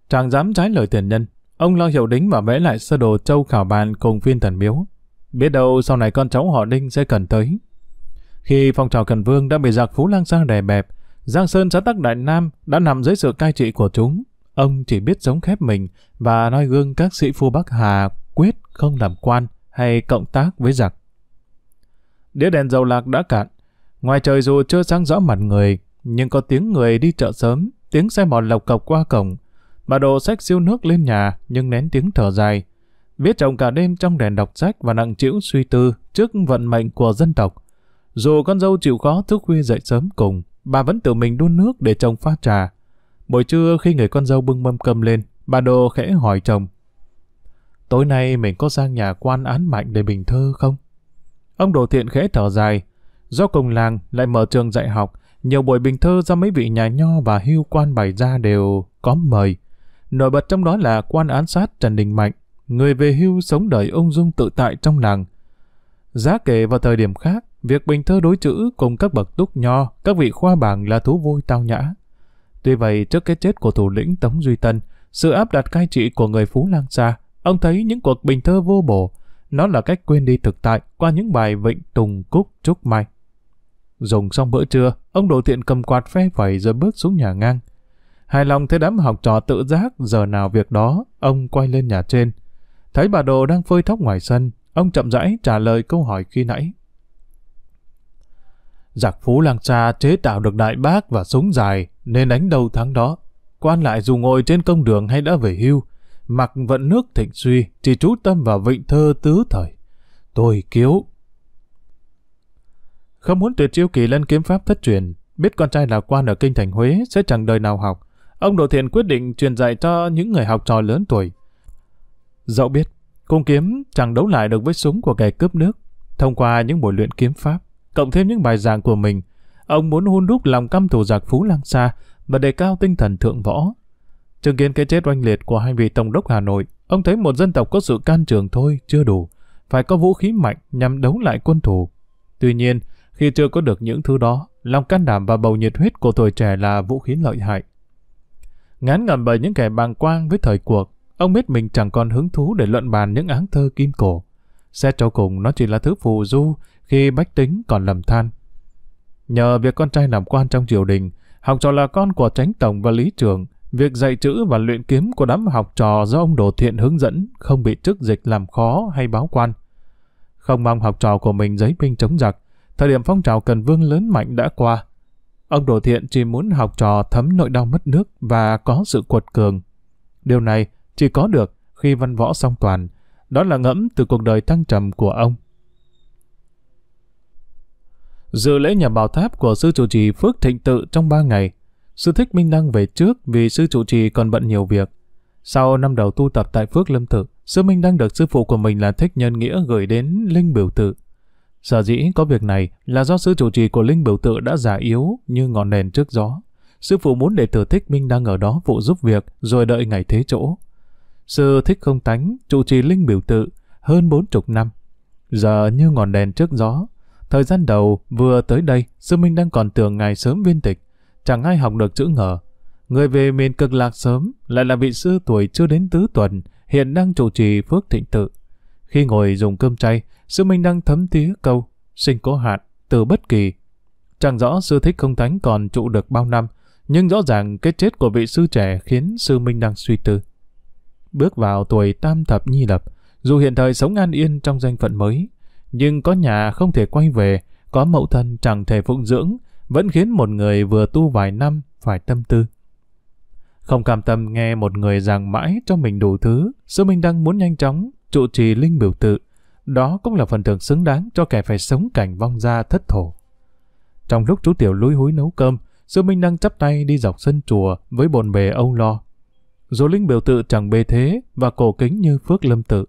S1: Chàng dám trái lời tiền nhân, ông lo hiệu đính và vẽ lại sơ đồ châu khảo bàn cùng phiên thần miếu. Biết đâu sau này con cháu họ Đinh sẽ cần tới. Khi phong trào Cần Vương đã bị giặc Phú Lang Giang đè bẹp, Giang Sơn xã Tắc Đại Nam đã nằm dưới sự cai trị của chúng. Ông chỉ biết sống khép mình và noi gương các sĩ phu Bắc Hà quyết không làm quan hay cộng tác với giặc. Đĩa đèn dầu lạc đã cạn. Ngoài trời dù chưa sáng rõ mặt người, nhưng có tiếng người đi chợ sớm, tiếng xe mòn lộc cọc qua cổng. Bà đồ sách siêu nước lên nhà nhưng nén tiếng thở dài. Viết chồng cả đêm trong đèn đọc sách và nặng chịu suy tư trước vận mệnh của dân tộc. Dù con dâu chịu khó thức khuya dậy sớm cùng, bà vẫn tự mình đun nước để chồng pha trà. Buổi trưa khi người con dâu bưng mâm cơm lên, bà Đô khẽ hỏi chồng. Tối nay mình có sang nhà quan án mạnh để bình thơ không? Ông Đồ Thiện khẽ thở dài. Do cùng làng lại mở trường dạy học, nhiều buổi bình thơ do mấy vị nhà nho và hưu quan bày ra đều có mời. Nổi bật trong đó là quan án sát Trần Đình Mạnh, người về hưu sống đời ung dung tự tại trong làng. Giá kể vào thời điểm khác, Việc bình thơ đối chữ cùng các bậc túc nho, các vị khoa bảng là thú vui tao nhã. Tuy vậy, trước cái chết của thủ lĩnh Tống Duy Tân, sự áp đặt cai trị của người Phú Lang Sa, ông thấy những cuộc bình thơ vô bổ, nó là cách quên đi thực tại qua những bài vịnh tùng cúc trúc mai. Dùng xong bữa trưa, ông đỗ thiện cầm quạt phe phẩy rồi bước xuống nhà ngang. Hài lòng thấy đám học trò tự giác giờ nào việc đó, ông quay lên nhà trên. Thấy bà đồ đang phơi thóc ngoài sân, ông chậm rãi trả lời câu hỏi khi nãy. Giặc Phú Lang cha chế tạo được đại bác và súng dài nên đánh đầu thắng đó. Quan lại dù ngồi trên công đường hay đã về hưu, mặc vận nước thịnh suy, chỉ chú tâm vào vịnh thơ tứ thời. Tôi kiếu. Không muốn tuyệt chiêu kỳ lân kiếm pháp thất truyền, biết con trai là quan ở kinh thành Huế sẽ chẳng đời nào học. Ông Đỗ Thiện quyết định truyền dạy cho những người học trò lớn tuổi. Dẫu biết, cung kiếm chẳng đấu lại được với súng của kẻ cướp nước, thông qua những buổi luyện kiếm pháp cộng thêm những bài giảng của mình, ông muốn hun đúc lòng căm thù giặc Phú Lang Sa và đề cao tinh thần thượng võ. Chứng kiến cái chết oanh liệt của hai vị Tổng đốc Hà Nội, ông thấy một dân tộc có sự can trường thôi chưa đủ, phải có vũ khí mạnh nhằm đấu lại quân thù. Tuy nhiên, khi chưa có được những thứ đó, lòng can đảm và bầu nhiệt huyết của tuổi trẻ là vũ khí lợi hại. Ngán ngẩm bởi những kẻ bàng quang với thời cuộc, ông biết mình chẳng còn hứng thú để luận bàn những áng thơ kim cổ. Xét cho cùng nó chỉ là thứ phù du khi bách tính còn lầm than. Nhờ việc con trai làm quan trong triều đình, học trò là con của tránh tổng và lý trường, việc dạy chữ và luyện kiếm của đám học trò do ông Đồ Thiện hướng dẫn không bị chức dịch làm khó hay báo quan. Không mong học trò của mình giấy binh chống giặc, thời điểm phong trào cần vương lớn mạnh đã qua. Ông Đồ Thiện chỉ muốn học trò thấm nội đau mất nước và có sự cuột cường. Điều này chỉ có được khi văn võ song toàn, đó là ngẫm từ cuộc đời thăng trầm của ông. Dự lễ nhà bảo tháp của sư chủ trì Phước Thịnh Tự trong 3 ngày, sư Thích Minh Đăng về trước vì sư chủ trì còn bận nhiều việc. Sau năm đầu tu tập tại Phước Lâm Tự, sư Minh Đăng được sư phụ của mình là Thích Nhân Nghĩa gửi đến Linh Biểu Tự. Sở dĩ có việc này là do sư chủ trì của Linh Biểu Tự đã già yếu như ngọn đèn trước gió. Sư phụ muốn để tử Thích Minh Đăng ở đó phụ giúp việc rồi đợi ngày thế chỗ. Sư thích không tánh, trụ trì linh biểu tự, hơn bốn chục năm. Giờ như ngọn đèn trước gió, thời gian đầu vừa tới đây, sư Minh đang còn tưởng ngày sớm viên tịch, chẳng ai học được chữ ngờ. Người về miền cực lạc sớm, lại là vị sư tuổi chưa đến tứ tuần, hiện đang trụ trì phước thịnh tự. Khi ngồi dùng cơm chay, sư Minh đang thấm tía câu, sinh có hạn, từ bất kỳ. Chẳng rõ sư thích không tánh còn trụ được bao năm, nhưng rõ ràng cái chết của vị sư trẻ khiến sư Minh đang suy tư bước vào tuổi tam thập nhi lập, dù hiện thời sống an yên trong danh phận mới, nhưng có nhà không thể quay về, có mẫu thân chẳng thể phụng dưỡng, vẫn khiến một người vừa tu vài năm phải tâm tư. Không cam tâm nghe một người giảng mãi cho mình đủ thứ, sư minh đang muốn nhanh chóng trụ trì linh biểu tự. Đó cũng là phần thưởng xứng đáng cho kẻ phải sống cảnh vong gia thất thổ. Trong lúc chú Tiểu lúi húi nấu cơm, sư minh đang chắp tay đi dọc sân chùa với bồn bề âu lo, dù linh biểu tự chẳng bề thế và cổ kính như Phước Lâm Tự.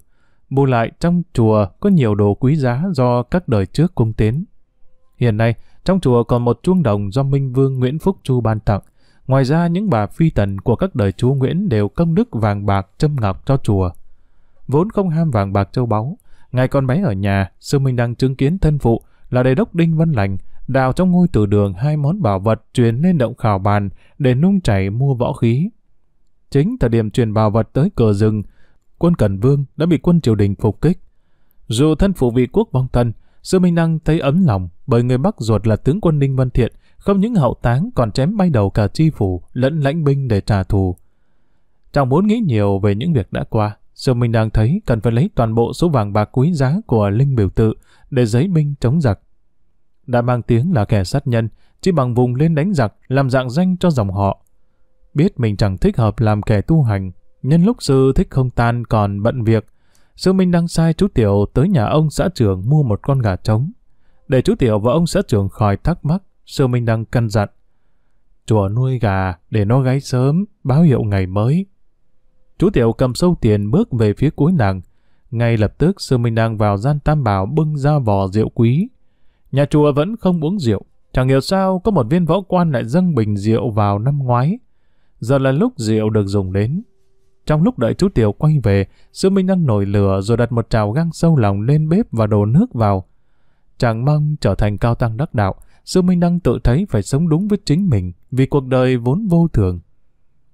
S1: Bù lại trong chùa có nhiều đồ quý giá do các đời trước cung tiến. Hiện nay, trong chùa còn một chuông đồng do Minh Vương Nguyễn Phúc Chu ban tặng. Ngoài ra, những bà phi tần của các đời chúa Nguyễn đều công đức vàng bạc châm ngọc cho chùa. Vốn không ham vàng bạc châu báu, ngày con bé ở nhà, sư Minh đang chứng kiến thân phụ là đề đốc Đinh Văn Lành đào trong ngôi từ đường hai món bảo vật truyền lên động khảo bàn để nung chảy mua võ khí Chính thời điểm truyền bảo vật tới cửa rừng, quân Cần Vương đã bị quân triều đình phục kích. Dù thân phụ vị quốc vong thân, Sư Minh Năng thấy ấm lòng bởi người Bắc ruột là tướng quân Ninh Văn Thiện, không những hậu táng còn chém bay đầu cả chi phủ lẫn lãnh binh để trả thù. trong muốn nghĩ nhiều về những việc đã qua, Sư Minh Năng thấy cần phải lấy toàn bộ số vàng bạc quý giá của Linh Biểu Tự để giấy binh chống giặc. Đã mang tiếng là kẻ sát nhân, chỉ bằng vùng lên đánh giặc làm dạng danh cho dòng họ. Biết mình chẳng thích hợp làm kẻ tu hành, nhân lúc sư thích không tan còn bận việc, sư Minh đang sai chú Tiểu tới nhà ông xã trưởng mua một con gà trống. Để chú Tiểu và ông xã trưởng khỏi thắc mắc, sư Minh đang căn dặn. Chùa nuôi gà để nó gáy sớm, báo hiệu ngày mới. Chú Tiểu cầm sâu tiền bước về phía cuối nàng. Ngay lập tức sư Minh đang vào gian tam bảo bưng ra vò rượu quý. Nhà chùa vẫn không uống rượu. Chẳng hiểu sao có một viên võ quan lại dâng bình rượu vào năm ngoái. Giờ là lúc rượu được dùng đến. Trong lúc đợi chú Tiểu quay về, Sư Minh đang nổi lửa rồi đặt một trào găng sâu lòng lên bếp và đổ nước vào. Chàng mong trở thành cao tăng đắc đạo, Sư Minh đang tự thấy phải sống đúng với chính mình vì cuộc đời vốn vô thường.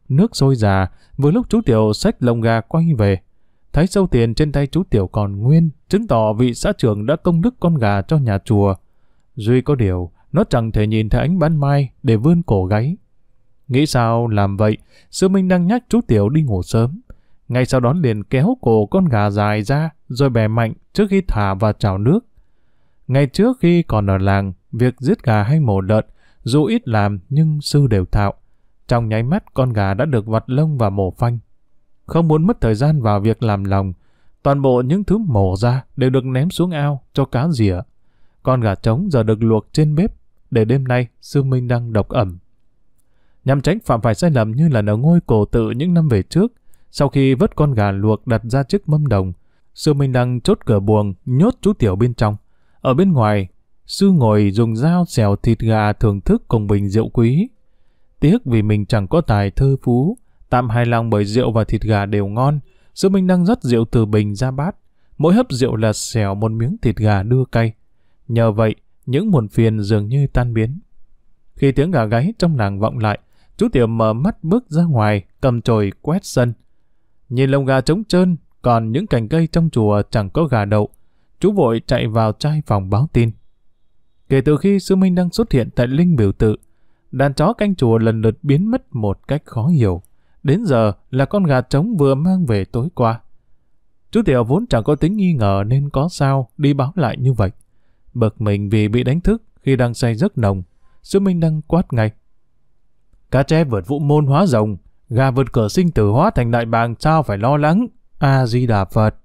S1: Nước sôi già, vừa lúc chú Tiểu xách lồng gà quay về. Thấy sâu tiền trên tay chú Tiểu còn nguyên, chứng tỏ vị xã trưởng đã công đức con gà cho nhà chùa. Duy có điều, nó chẳng thể nhìn thấy ánh ban mai để vươn cổ gáy, Nghĩ sao làm vậy, Sư Minh đang nhắc chú Tiểu đi ngủ sớm. Ngay sau đó liền kéo cổ con gà dài ra, rồi bè mạnh trước khi thả vào chảo nước. Ngày trước khi còn ở làng, việc giết gà hay mổ lợn, dù ít làm nhưng sư đều thạo. Trong nháy mắt con gà đã được vặt lông và mổ phanh. Không muốn mất thời gian vào việc làm lòng, toàn bộ những thứ mổ ra đều được ném xuống ao cho cá rỉa. Con gà trống giờ được luộc trên bếp, để đêm nay sư Minh đang độc ẩm nhằm tránh phạm phải sai lầm như là ở ngôi cổ tự những năm về trước, sau khi vớt con gà luộc đặt ra chiếc mâm đồng. Sư Minh Đăng chốt cửa buồng, nhốt chú Tiểu bên trong. Ở bên ngoài, Sư ngồi dùng dao xèo thịt gà thưởng thức cùng bình rượu quý. Tiếc vì mình chẳng có tài thơ phú, tạm hài lòng bởi rượu và thịt gà đều ngon. Sư Minh Đăng rất rượu từ bình ra bát. Mỗi hấp rượu là xèo một miếng thịt gà đưa cay. Nhờ vậy, những muộn phiền dường như tan biến. Khi tiếng gà gáy trong làng vọng lại, Chú Tiểu mở mắt bước ra ngoài, cầm chổi quét sân. Nhìn lồng gà trống trơn, còn những cành cây trong chùa chẳng có gà đậu. Chú vội chạy vào trai phòng báo tin. Kể từ khi sư Minh đang xuất hiện tại Linh Biểu Tự, đàn chó canh chùa lần lượt biến mất một cách khó hiểu. Đến giờ là con gà trống vừa mang về tối qua. Chú Tiểu vốn chẳng có tính nghi ngờ nên có sao đi báo lại như vậy. Bực mình vì bị đánh thức khi đang say giấc nồng, sư Minh đang quát ngay. Cá chép vượt vũ môn hóa rồng, gà vượt cửa sinh tử hóa thành đại bàng sao phải lo lắng. A-di-đà Phật.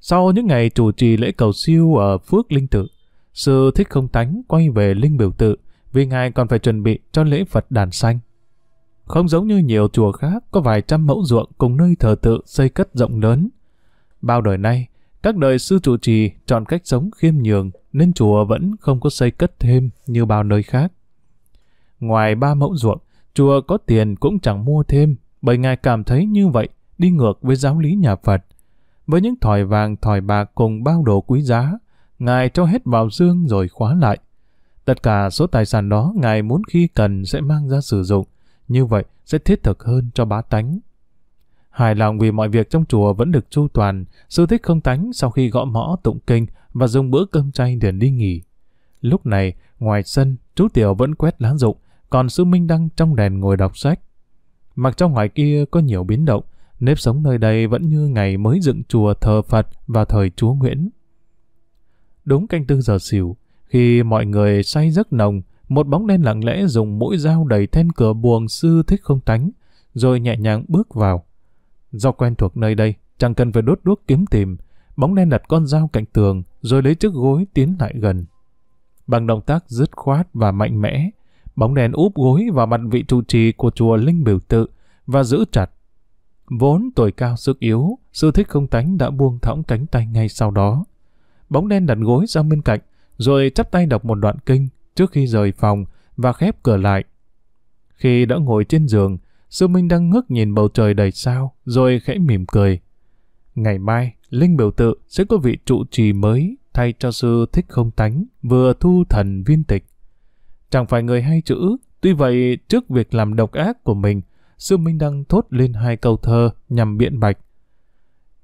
S1: Sau những ngày chủ trì lễ cầu siêu ở Phước Linh Tự, sư Thích Không Tánh quay về Linh Biểu Tự vì ngài còn phải chuẩn bị cho lễ Phật đàn xanh. Không giống như nhiều chùa khác có vài trăm mẫu ruộng cùng nơi thờ tự xây cất rộng lớn. Bao đời nay, các đời sư trụ trì chọn cách sống khiêm nhường nên chùa vẫn không có xây cất thêm như bao nơi khác. Ngoài ba mẫu ruộng, chùa có tiền cũng chẳng mua thêm, bởi ngài cảm thấy như vậy, đi ngược với giáo lý nhà Phật. Với những thỏi vàng, thỏi bạc cùng bao đồ quý giá, ngài cho hết vào dương rồi khóa lại. Tất cả số tài sản đó ngài muốn khi cần sẽ mang ra sử dụng, như vậy sẽ thiết thực hơn cho bá tánh. Hài lòng vì mọi việc trong chùa vẫn được chu toàn, sư thích không tánh sau khi gõ mõ tụng kinh và dùng bữa cơm chay liền đi nghỉ. Lúc này, ngoài sân, chú Tiểu vẫn quét lá rụng, còn sư Minh Đăng trong đèn ngồi đọc sách. Mặc trong ngoài kia có nhiều biến động, nếp sống nơi đây vẫn như ngày mới dựng chùa thờ Phật vào thời Chúa Nguyễn. Đúng canh tư giờ xỉu, khi mọi người say giấc nồng, một bóng đen lặng lẽ dùng mũi dao đầy then cửa buồng sư thích không tánh, rồi nhẹ nhàng bước vào. Do quen thuộc nơi đây, chẳng cần phải đốt đuốc kiếm tìm, bóng đen đặt con dao cạnh tường, rồi lấy chiếc gối tiến lại gần. Bằng động tác dứt khoát và mạnh mẽ, bóng đèn úp gối vào mặt vị trụ trì của chùa Linh Biểu Tự và giữ chặt. Vốn tuổi cao sức yếu, sư thích không tánh đã buông thõng cánh tay ngay sau đó. Bóng đen đặt gối ra bên cạnh, rồi chắp tay đọc một đoạn kinh trước khi rời phòng và khép cửa lại. Khi đã ngồi trên giường, sư Minh đang ngước nhìn bầu trời đầy sao, rồi khẽ mỉm cười. Ngày mai, Linh Biểu Tự sẽ có vị trụ trì mới thay cho sư thích không tánh vừa thu thần viên tịch. Chẳng phải người hay chữ, tuy vậy trước việc làm độc ác của mình, Sư Minh Đăng thốt lên hai câu thơ nhằm biện bạch.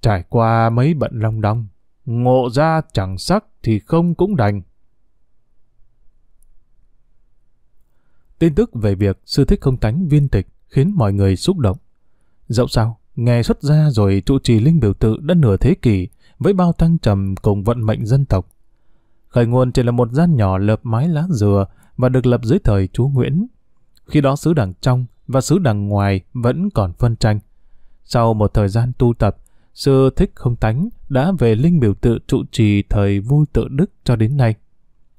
S1: Trải qua mấy bận long đong, ngộ ra chẳng sắc thì không cũng đành. Tin tức về việc sư thích không tánh viên tịch khiến mọi người xúc động. Dẫu sao, nghe xuất ra rồi trụ trì linh biểu tự đã nửa thế kỷ với bao thăng trầm cùng vận mệnh dân tộc. Khởi nguồn chỉ là một gian nhỏ lợp mái lá dừa và được lập dưới thời chú Nguyễn. Khi đó sứ đảng trong và sứ đảng ngoài vẫn còn phân tranh. Sau một thời gian tu tập, sư Thích Không Tánh đã về linh biểu tự trụ trì thời vua tự đức cho đến nay.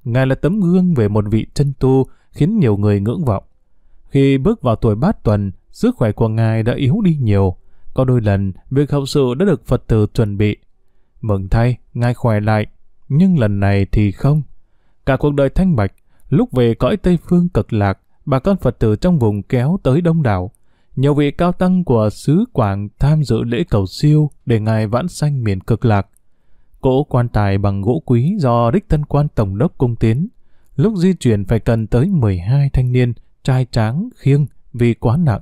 S1: Ngài là tấm gương về một vị chân tu khiến nhiều người ngưỡng vọng. Khi bước vào tuổi bát tuần, sức khỏe của Ngài đã yếu đi nhiều. Có đôi lần, việc hậu sự đã được Phật tử chuẩn bị. Mừng thay, Ngài khỏe lại, nhưng lần này thì không. Cả cuộc đời thanh bạch, Lúc về cõi Tây Phương cực lạc, bà con Phật tử trong vùng kéo tới đông đảo. Nhiều vị cao tăng của xứ Quảng tham dự lễ cầu siêu để ngài vãn sanh miền cực lạc. Cỗ quan tài bằng gỗ quý do đích thân quan tổng đốc cung tiến. Lúc di chuyển phải cần tới 12 thanh niên, trai tráng, khiêng vì quá nặng.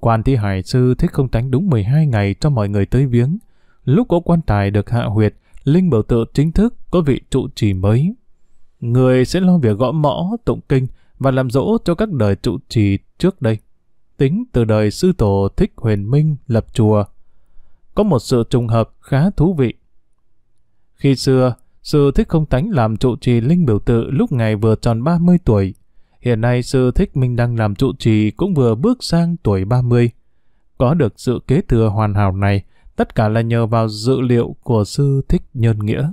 S1: Quan thi hải sư thích không tánh đúng 12 ngày cho mọi người tới viếng. Lúc cỗ quan tài được hạ huyệt, Linh Bảo Tự chính thức có vị trụ trì mới người sẽ lo việc gõ mõ, tụng kinh và làm dỗ cho các đời trụ trì trước đây. Tính từ đời sư tổ thích huyền minh lập chùa, có một sự trùng hợp khá thú vị. Khi xưa, sư thích không tánh làm trụ trì linh biểu tự lúc ngày vừa tròn 30 tuổi. Hiện nay sư thích minh đang làm trụ trì cũng vừa bước sang tuổi 30. Có được sự kế thừa hoàn hảo này, tất cả là nhờ vào dự liệu của sư thích nhân nghĩa.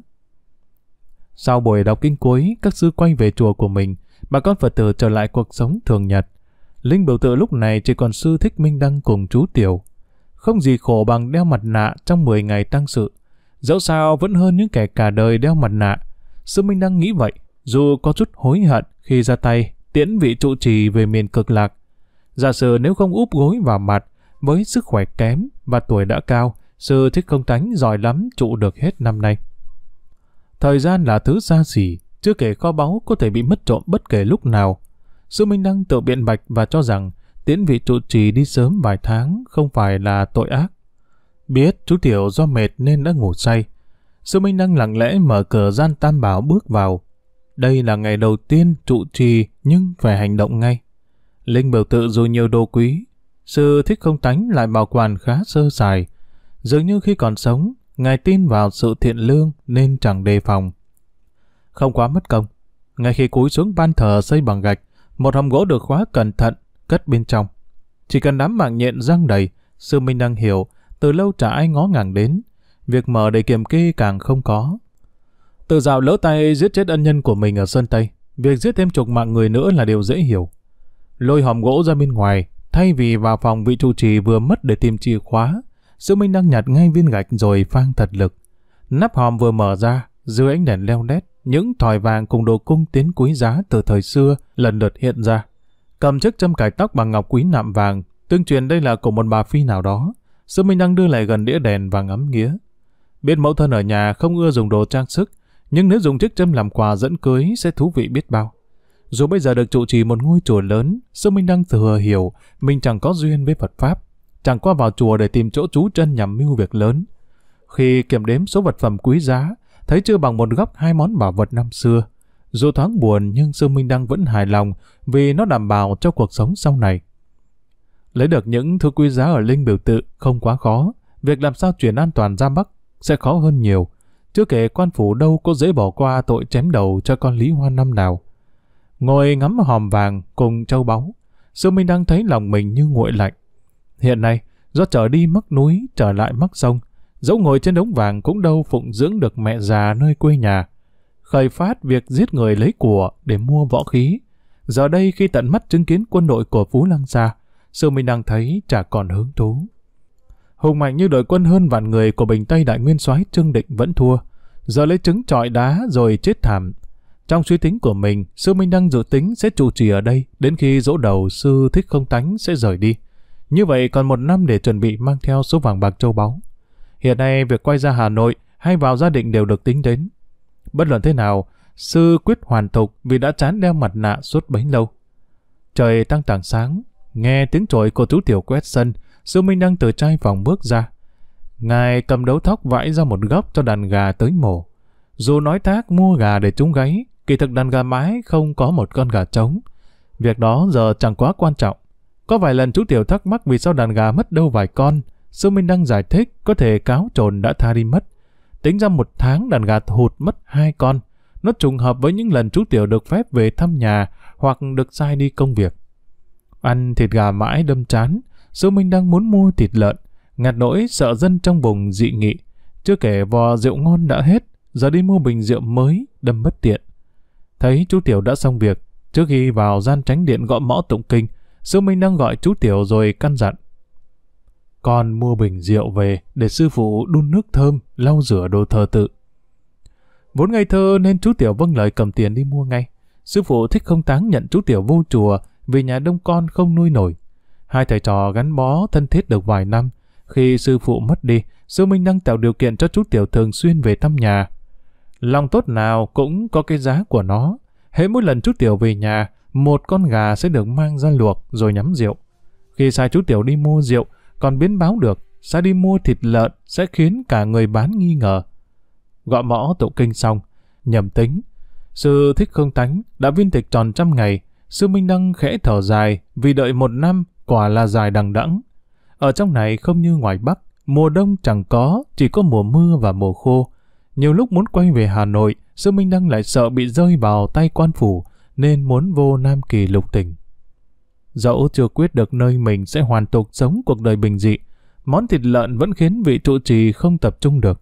S1: Sau buổi đọc kinh cuối, các sư quay về chùa của mình, bà con Phật tử trở lại cuộc sống thường nhật. Linh biểu tự lúc này chỉ còn sư Thích Minh Đăng cùng chú Tiểu. Không gì khổ bằng đeo mặt nạ trong 10 ngày tăng sự. Dẫu sao vẫn hơn những kẻ cả đời đeo mặt nạ. Sư Minh Đăng nghĩ vậy, dù có chút hối hận khi ra tay tiễn vị trụ trì về miền cực lạc. Giả sử nếu không úp gối vào mặt, với sức khỏe kém và tuổi đã cao, sư Thích Không Tánh giỏi lắm trụ được hết năm nay. Thời gian là thứ xa xỉ, chưa kể kho báu có thể bị mất trộm bất kể lúc nào. Sư Minh Đăng tự biện bạch và cho rằng tiến vị trụ trì đi sớm vài tháng không phải là tội ác. Biết chú Tiểu do mệt nên đã ngủ say. Sư Minh Đăng lặng lẽ mở cửa gian tam bảo bước vào. Đây là ngày đầu tiên trụ trì nhưng phải hành động ngay. Linh biểu tự dù nhiều đồ quý, sư thích không tánh lại bảo quản khá sơ sài. Dường như khi còn sống, Ngài tin vào sự thiện lương nên chẳng đề phòng. Không quá mất công, ngay khi cúi xuống ban thờ xây bằng gạch, một hòm gỗ được khóa cẩn thận, cất bên trong. Chỉ cần đám mạng nhện răng đầy, Sư Minh đang hiểu, từ lâu chả ai ngó ngàng đến, việc mở để kiểm kê càng không có. Từ dạo lỡ tay giết chết ân nhân của mình ở sân Tây, việc giết thêm chục mạng người nữa là điều dễ hiểu. Lôi hòm gỗ ra bên ngoài, thay vì vào phòng vị trụ trì vừa mất để tìm chìa khóa, Sư Minh đang nhặt ngay viên gạch rồi phang thật lực. Nắp hòm vừa mở ra, dưới ánh đèn leo đét, những thỏi vàng cùng đồ cung tiến quý giá từ thời xưa lần lượt hiện ra. Cầm chiếc châm cài tóc bằng ngọc quý nạm vàng, tương truyền đây là của một bà phi nào đó. Sư Minh đang đưa lại gần đĩa đèn và ngắm nghía. Biết mẫu thân ở nhà không ưa dùng đồ trang sức, nhưng nếu dùng chiếc châm làm quà dẫn cưới sẽ thú vị biết bao. Dù bây giờ được trụ trì một ngôi chùa lớn, Sư Minh đang thừa hiểu mình chẳng có duyên với Phật Pháp, chàng qua vào chùa để tìm chỗ trú chân nhằm mưu việc lớn. Khi kiểm đếm số vật phẩm quý giá, thấy chưa bằng một góc hai món bảo vật năm xưa. Dù thoáng buồn nhưng Sư Minh Đăng vẫn hài lòng vì nó đảm bảo cho cuộc sống sau này. Lấy được những thứ quý giá ở Linh Biểu Tự không quá khó, việc làm sao chuyển an toàn ra Bắc sẽ khó hơn nhiều. Chưa kể quan phủ đâu có dễ bỏ qua tội chém đầu cho con Lý Hoa năm nào. Ngồi ngắm hòm vàng cùng châu báu, Sư Minh Đăng thấy lòng mình như nguội lạnh. Hiện nay, do trở đi mất núi, trở lại mất sông, dẫu ngồi trên đống vàng cũng đâu phụng dưỡng được mẹ già nơi quê nhà. Khởi phát việc giết người lấy của để mua võ khí. Giờ đây khi tận mắt chứng kiến quân đội của Phú Lăng Sa, Sư Minh đang thấy chả còn hứng thú. Hùng mạnh như đội quân hơn vạn người của Bình Tây Đại Nguyên soái Trương Định vẫn thua, giờ lấy trứng trọi đá rồi chết thảm. Trong suy tính của mình, Sư Minh đang dự tính sẽ trụ trì ở đây đến khi dỗ đầu Sư Thích Không Tánh sẽ rời đi. Như vậy còn một năm để chuẩn bị mang theo số vàng bạc châu báu. Hiện nay việc quay ra Hà Nội hay vào gia đình đều được tính đến. Bất luận thế nào, sư quyết hoàn tục vì đã chán đeo mặt nạ suốt bấy lâu. Trời tăng tảng sáng, nghe tiếng trội của chú tiểu quét sân, sư Minh đang từ chai phòng bước ra. Ngài cầm đấu thóc vãi ra một góc cho đàn gà tới mổ. Dù nói tác mua gà để chúng gáy, kỳ thực đàn gà mái không có một con gà trống. Việc đó giờ chẳng quá quan trọng. Có vài lần chú Tiểu thắc mắc vì sao đàn gà mất đâu vài con. Sư Minh đang giải thích có thể cáo trồn đã tha đi mất. Tính ra một tháng đàn gà hụt mất hai con. Nó trùng hợp với những lần chú Tiểu được phép về thăm nhà hoặc được sai đi công việc. Ăn thịt gà mãi đâm chán, Sư Minh đang muốn mua thịt lợn, ngạt nỗi sợ dân trong vùng dị nghị. Chưa kể vò rượu ngon đã hết, giờ đi mua bình rượu mới, đâm bất tiện. Thấy chú Tiểu đã xong việc, trước khi vào gian tránh điện gõ mõ tụng kinh, Sư Minh đang gọi chú Tiểu rồi căn dặn. Con mua bình rượu về để sư phụ đun nước thơm, lau rửa đồ thờ tự. Vốn ngây thơ nên chú Tiểu vâng lời cầm tiền đi mua ngay. Sư phụ thích không táng nhận chú Tiểu vô chùa vì nhà đông con không nuôi nổi. Hai thầy trò gắn bó thân thiết được vài năm. Khi sư phụ mất đi, sư Minh đang tạo điều kiện cho chú Tiểu thường xuyên về thăm nhà. Lòng tốt nào cũng có cái giá của nó. Hễ mỗi lần chú Tiểu về nhà, một con gà sẽ được mang ra luộc rồi nhắm rượu. Khi sai chú Tiểu đi mua rượu, còn biến báo được, sai đi mua thịt lợn sẽ khiến cả người bán nghi ngờ. Gõ mõ tụng kinh xong, nhầm tính. Sư Thích Khương Tánh đã viên tịch tròn trăm ngày, sư Minh Đăng khẽ thở dài vì đợi một năm quả là dài đằng đẵng. Ở trong này không như ngoài Bắc, mùa đông chẳng có, chỉ có mùa mưa và mùa khô. Nhiều lúc muốn quay về Hà Nội, sư Minh Đăng lại sợ bị rơi vào tay quan phủ, nên muốn vô Nam Kỳ lục tỉnh. Dẫu chưa quyết được nơi mình sẽ hoàn tục sống cuộc đời bình dị, món thịt lợn vẫn khiến vị trụ trì không tập trung được.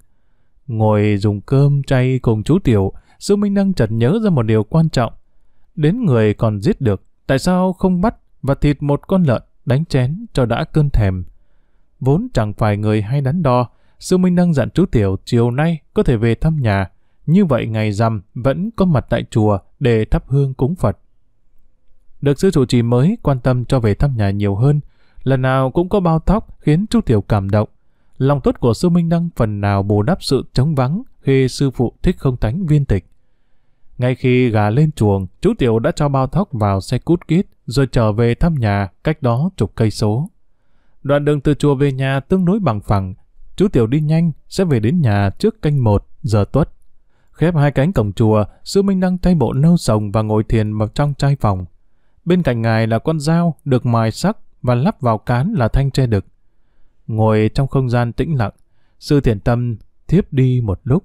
S1: Ngồi dùng cơm chay cùng chú Tiểu, Sư Minh Năng chợt nhớ ra một điều quan trọng. Đến người còn giết được, tại sao không bắt và thịt một con lợn đánh chén cho đã cơn thèm. Vốn chẳng phải người hay đắn đo, Sư Minh Năng dặn chú Tiểu chiều nay có thể về thăm nhà, như vậy ngày rằm vẫn có mặt tại chùa để thắp hương cúng Phật. Được sư trụ trì mới quan tâm cho về thăm nhà nhiều hơn, lần nào cũng có bao tóc khiến chú Tiểu cảm động. Lòng tốt của sư Minh Đăng phần nào bù đắp sự trống vắng khi sư phụ thích không tánh viên tịch. Ngay khi gà lên chuồng, chú Tiểu đã cho bao thóc vào xe cút kít rồi trở về thăm nhà cách đó chục cây số. Đoạn đường từ chùa về nhà tương đối bằng phẳng, chú Tiểu đi nhanh sẽ về đến nhà trước canh một giờ tuất. Khép hai cánh cổng chùa, sư Minh đang tay bộ nâu sồng và ngồi thiền vào trong chai phòng. Bên cạnh ngài là con dao được mài sắc và lắp vào cán là thanh tre đực. Ngồi trong không gian tĩnh lặng, sư thiền tâm thiếp đi một lúc.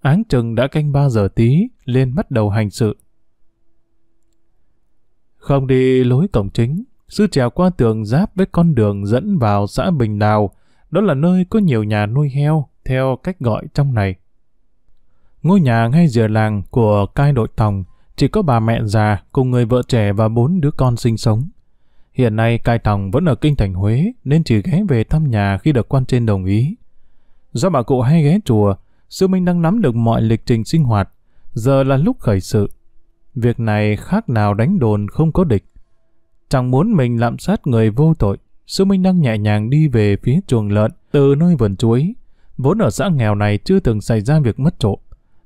S1: Áng chừng đã canh ba giờ tí, lên bắt đầu hành sự. Không đi lối cổng chính, sư trèo qua tường giáp với con đường dẫn vào xã Bình Đào, đó là nơi có nhiều nhà nuôi heo theo cách gọi trong này. Ngôi nhà ngay dìa làng của cai đội tòng, chỉ có bà mẹ già cùng người vợ trẻ và bốn đứa con sinh sống. Hiện nay cai tòng vẫn ở kinh thành Huế nên chỉ ghé về thăm nhà khi được quan trên đồng ý. Do bà cụ hay ghé chùa, Sư Minh đang nắm được mọi lịch trình sinh hoạt, giờ là lúc khởi sự. Việc này khác nào đánh đồn không có địch. Chẳng muốn mình lạm sát người vô tội, Sư Minh đang nhẹ nhàng đi về phía chuồng lợn từ nơi vườn chuối. Vốn ở xã nghèo này chưa từng xảy ra việc mất trộm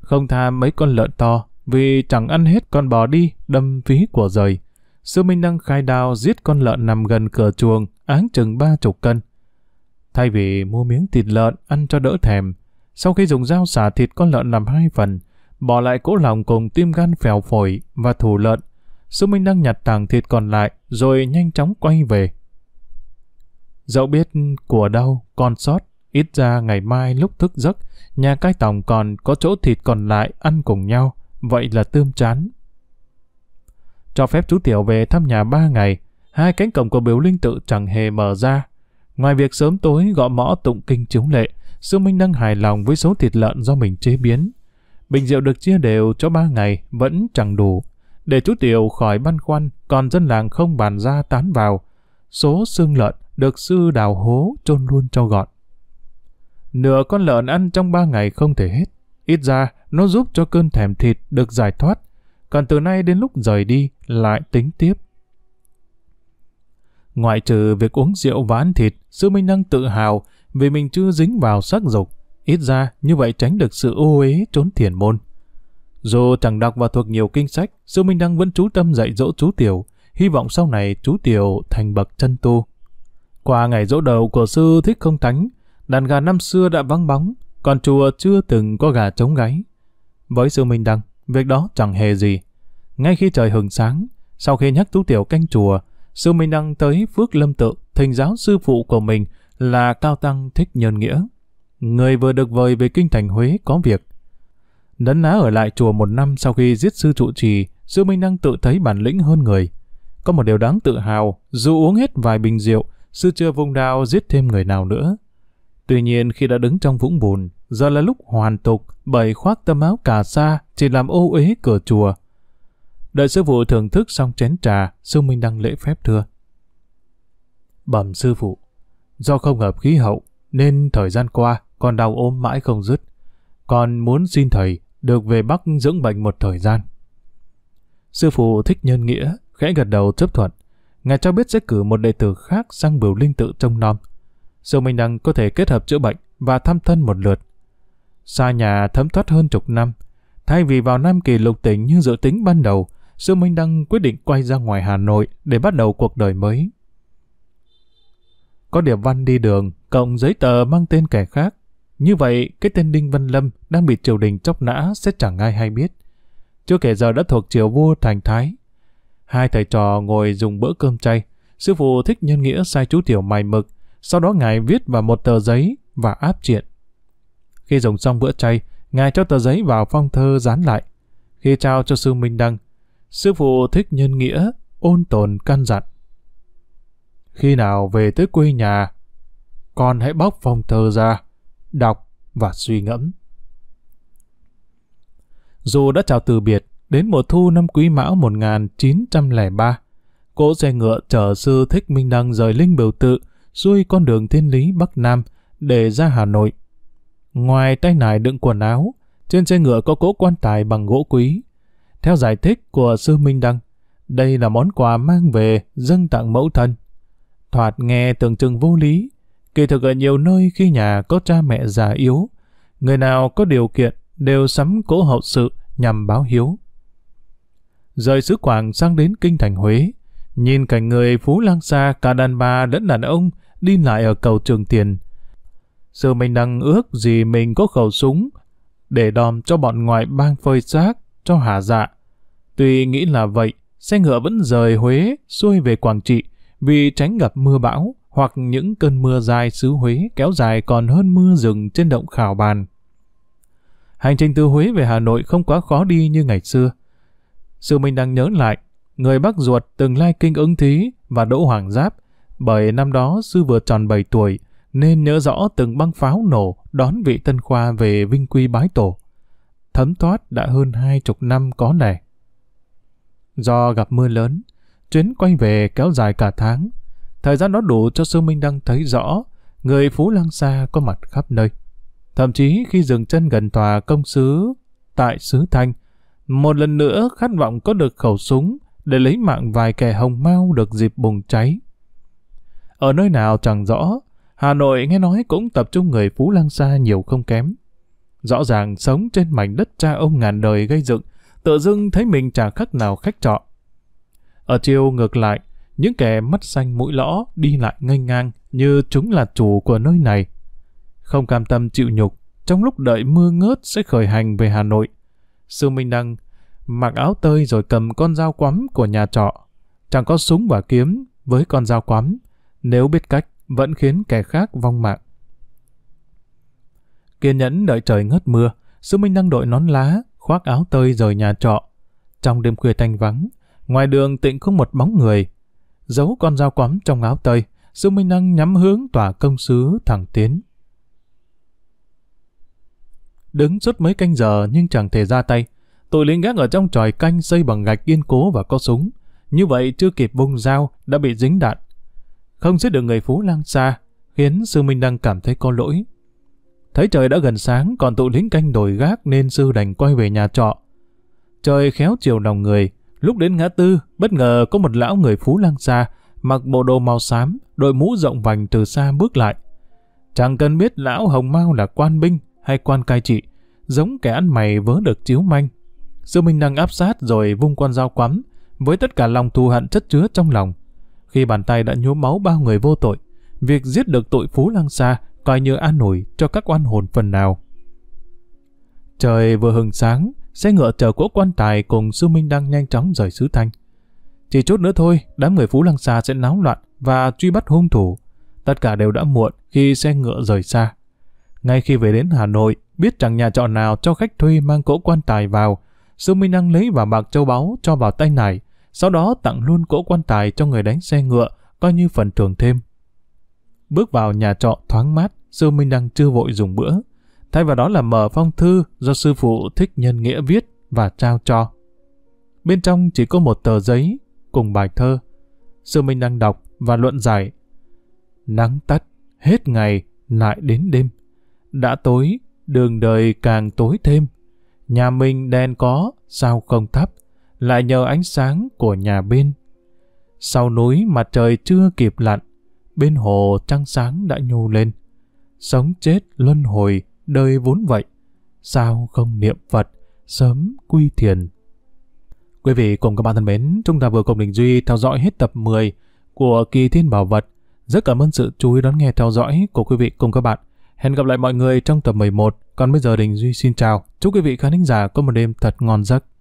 S1: không tha mấy con lợn to, vì chẳng ăn hết con bò đi, đâm phí của rời. Sư Minh đang khai đao giết con lợn nằm gần cửa chuồng, áng chừng ba chục cân. Thay vì mua miếng thịt lợn ăn cho đỡ thèm, sau khi dùng dao xả thịt con lợn làm hai phần, bỏ lại cỗ lòng cùng tim gan phèo phổi và thủ lợn, Sư Minh đang nhặt tàng thịt còn lại rồi nhanh chóng quay về. Dẫu biết của đau, con sót, Ít ra ngày mai lúc thức giấc, nhà cái tòng còn có chỗ thịt còn lại ăn cùng nhau, vậy là tươm chán. Cho phép chú Tiểu về thăm nhà ba ngày, hai cánh cổng của biểu linh tự chẳng hề mở ra. Ngoài việc sớm tối gõ mõ tụng kinh chiếu lệ, Sư Minh đang hài lòng với số thịt lợn do mình chế biến. Bình rượu được chia đều cho ba ngày vẫn chẳng đủ. Để chú Tiểu khỏi băn khoăn, còn dân làng không bàn ra tán vào. Số xương lợn được sư đào hố chôn luôn cho gọn. Nửa con lợn ăn trong ba ngày không thể hết. Ít ra, nó giúp cho cơn thèm thịt được giải thoát. Còn từ nay đến lúc rời đi, lại tính tiếp. Ngoại trừ việc uống rượu và ăn thịt, Sư Minh năng tự hào vì mình chưa dính vào sắc dục. Ít ra, như vậy tránh được sự ô uế trốn thiền môn. Dù chẳng đọc và thuộc nhiều kinh sách, Sư Minh năng vẫn chú tâm dạy dỗ chú Tiểu, hy vọng sau này chú Tiểu thành bậc chân tu. Qua ngày dỗ đầu của Sư Thích Không Thánh, đàn gà năm xưa đã vắng bóng, còn chùa chưa từng có gà trống gáy. Với sư Minh Đăng, việc đó chẳng hề gì. Ngay khi trời hừng sáng, sau khi nhắc tú tiểu canh chùa, sư Minh Đăng tới Phước Lâm Tự, thỉnh giáo sư phụ của mình là Cao Tăng Thích Nhân Nghĩa. Người vừa được vời về kinh thành Huế có việc. Nấn ná ở lại chùa một năm sau khi giết sư trụ trì, sư Minh Đăng tự thấy bản lĩnh hơn người. Có một điều đáng tự hào, dù uống hết vài bình rượu, sư chưa vùng đao giết thêm người nào nữa. Tuy nhiên khi đã đứng trong vũng bùn, giờ là lúc hoàn tục, bày khoác tấm áo cà sa, chỉ làm ô uế cửa chùa. Đợi sư phụ thưởng thức xong chén trà, sư Minh đăng lễ phép thưa. Bẩm sư phụ, do không hợp khí hậu, nên thời gian qua con đau ốm mãi không dứt. Con muốn xin thầy được về Bắc dưỡng bệnh một thời gian. Sư phụ thích nhân nghĩa, khẽ gật đầu chấp thuận. Ngài cho biết sẽ cử một đệ tử khác sang biểu linh tự trong nom Sư Minh Đăng có thể kết hợp chữa bệnh và thăm thân một lượt. Xa nhà thấm thoát hơn chục năm, thay vì vào Nam Kỳ lục tỉnh như dự tính ban đầu, Sư Minh Đăng quyết định quay ra ngoài Hà Nội để bắt đầu cuộc đời mới. Có điệp văn đi đường, cộng giấy tờ mang tên kẻ khác. Như vậy, cái tên Đinh Văn Lâm đang bị triều đình chóc nã sẽ chẳng ai hay biết. Chưa kể giờ đã thuộc triều vua Thành Thái. Hai thầy trò ngồi dùng bữa cơm chay. Sư phụ thích nhân nghĩa sai chú tiểu mày mực, sau đó ngài viết vào một tờ giấy và áp triện. Khi dùng xong bữa chay, ngài cho tờ giấy vào phong thơ dán lại. Khi trao cho sư Minh Đăng, sư phụ thích nhân nghĩa, ôn tồn căn dặn. Khi nào về tới quê nhà, con hãy bóc phong thơ ra, đọc và suy ngẫm. Dù đã chào từ biệt, đến mùa thu năm quý mão 1903, cỗ xe ngựa chở sư Thích Minh Đăng rời Linh Biểu Tự, xuôi con đường thiên lý Bắc Nam để ra Hà Nội. Ngoài tay nải đựng quần áo, trên xe ngựa có cỗ quan tài bằng gỗ quý. Theo giải thích của sư Minh Đăng, đây là món quà mang về dâng tặng mẫu thân. Thoạt nghe tưởng chừng vô lý, kỳ thực ở nhiều nơi khi nhà có cha mẹ già yếu, người nào có điều kiện đều sắm cỗ hậu sự nhằm báo hiếu. Rời sứ Quảng sang đến kinh thành Huế, nhìn cảnh người phú lang xa cả đàn bà lẫn đàn ông đi lại ở cầu Trường Tiền. Giờ mình đang ước gì mình có khẩu súng để đòm cho bọn ngoại bang phơi xác cho hà dạ. Tuy nghĩ là vậy, xe ngựa vẫn rời Huế xuôi về Quảng Trị vì tránh gặp mưa bão hoặc những cơn mưa dài xứ Huế kéo dài còn hơn mưa rừng trên động khảo bàn. Hành trình từ Huế về Hà Nội không quá khó đi như ngày xưa. Sự mình đang nhớ lại, người bác ruột từng lai kinh ứng thí và đỗ hoàng giáp bởi năm đó sư vừa tròn 7 tuổi, nên nhớ rõ từng băng pháo nổ đón vị tân khoa về vinh quy bái tổ. Thấm thoát đã hơn hai chục năm có lẽ. Do gặp mưa lớn, chuyến quay về kéo dài cả tháng. Thời gian đó đủ cho Sư Minh Đăng thấy rõ người Phú Lang xa có mặt khắp nơi. Thậm chí khi dừng chân gần tòa công sứ tại xứ Thanh, một lần nữa khát vọng có được khẩu súng để lấy mạng vài kẻ hồng mau được dịp bùng cháy. Ở nơi nào chẳng rõ, Hà Nội nghe nói cũng tập trung người Phú lăng Sa nhiều không kém. Rõ ràng sống trên mảnh đất cha ông ngàn đời gây dựng, tự dưng thấy mình chẳng khắc nào khách trọ. Ở chiều ngược lại, những kẻ mắt xanh mũi lõ đi lại nghênh ngang như chúng là chủ của nơi này. Không cam tâm chịu nhục, trong lúc đợi mưa ngớt sẽ khởi hành về Hà Nội. Sư Minh Đăng mặc áo tơi rồi cầm con dao quắm của nhà trọ. chẳng có súng và kiếm với con dao quắm nếu biết cách, vẫn khiến kẻ khác vong mạng. Kiên nhẫn đợi trời ngớt mưa, sư Minh đang đội nón lá, khoác áo tơi rời nhà trọ. Trong đêm khuya thanh vắng, ngoài đường tịnh không một bóng người. Giấu con dao quắm trong áo tơi, sư Minh đang nhắm hướng tòa công sứ thẳng tiến. Đứng suốt mấy canh giờ nhưng chẳng thể ra tay. tội lính gác ở trong tròi canh xây bằng gạch kiên cố và có súng. Như vậy chưa kịp vùng dao đã bị dính đạn không giết được người phú lang xa, khiến sư Minh Đăng cảm thấy có lỗi. Thấy trời đã gần sáng, còn tụ lính canh đồi gác nên sư đành quay về nhà trọ. Trời khéo chiều lòng người, lúc đến ngã tư, bất ngờ có một lão người phú lang xa, mặc bộ đồ màu xám, đội mũ rộng vành từ xa bước lại. Chẳng cần biết lão Hồng mau là quan binh hay quan cai trị, giống kẻ ăn mày vớ được chiếu manh. Sư Minh đang áp sát rồi vung quan dao quắm, với tất cả lòng thù hận chất chứa trong lòng. Khi bàn tay đã nhuốm máu bao người vô tội, việc giết được tội Phú Lăng Sa coi như an ủi cho các oan hồn phần nào. Trời vừa hừng sáng, xe ngựa chờ cỗ quan tài cùng sư minh đang nhanh chóng rời xứ thanh. Chỉ chút nữa thôi, đám người Phú Lăng Sa sẽ náo loạn và truy bắt hung thủ. Tất cả đều đã muộn khi xe ngựa rời xa. Ngay khi về đến Hà Nội, biết chẳng nhà trọ nào cho khách thuê mang cỗ quan tài vào, sư minh đang lấy và bạc châu báu cho vào tay này sau đó tặng luôn cỗ quan tài cho người đánh xe ngựa, coi như phần thưởng thêm. Bước vào nhà trọ thoáng mát, Sư Minh đang chưa vội dùng bữa. Thay vào đó là mở phong thư do sư phụ thích nhân nghĩa viết và trao cho. Bên trong chỉ có một tờ giấy cùng bài thơ. Sư Minh đang đọc và luận giải. Nắng tắt, hết ngày, lại đến đêm. Đã tối, đường đời càng tối thêm. Nhà mình đen có, sao không thắp lại nhờ ánh sáng của nhà bên. Sau núi mặt trời chưa kịp lặn, bên hồ trăng sáng đã nhô lên. Sống chết luân hồi, đời vốn vậy, sao không niệm Phật, sớm quy thiền. Quý vị cùng các bạn thân mến, chúng ta vừa cùng Đình Duy theo dõi hết tập 10 của Kỳ Thiên Bảo Vật. Rất cảm ơn sự chú ý đón nghe theo dõi của quý vị cùng các bạn. Hẹn gặp lại mọi người trong tập 11. Còn bây giờ Đình Duy xin chào. Chúc quý vị khán thính giả có một đêm thật ngon giấc.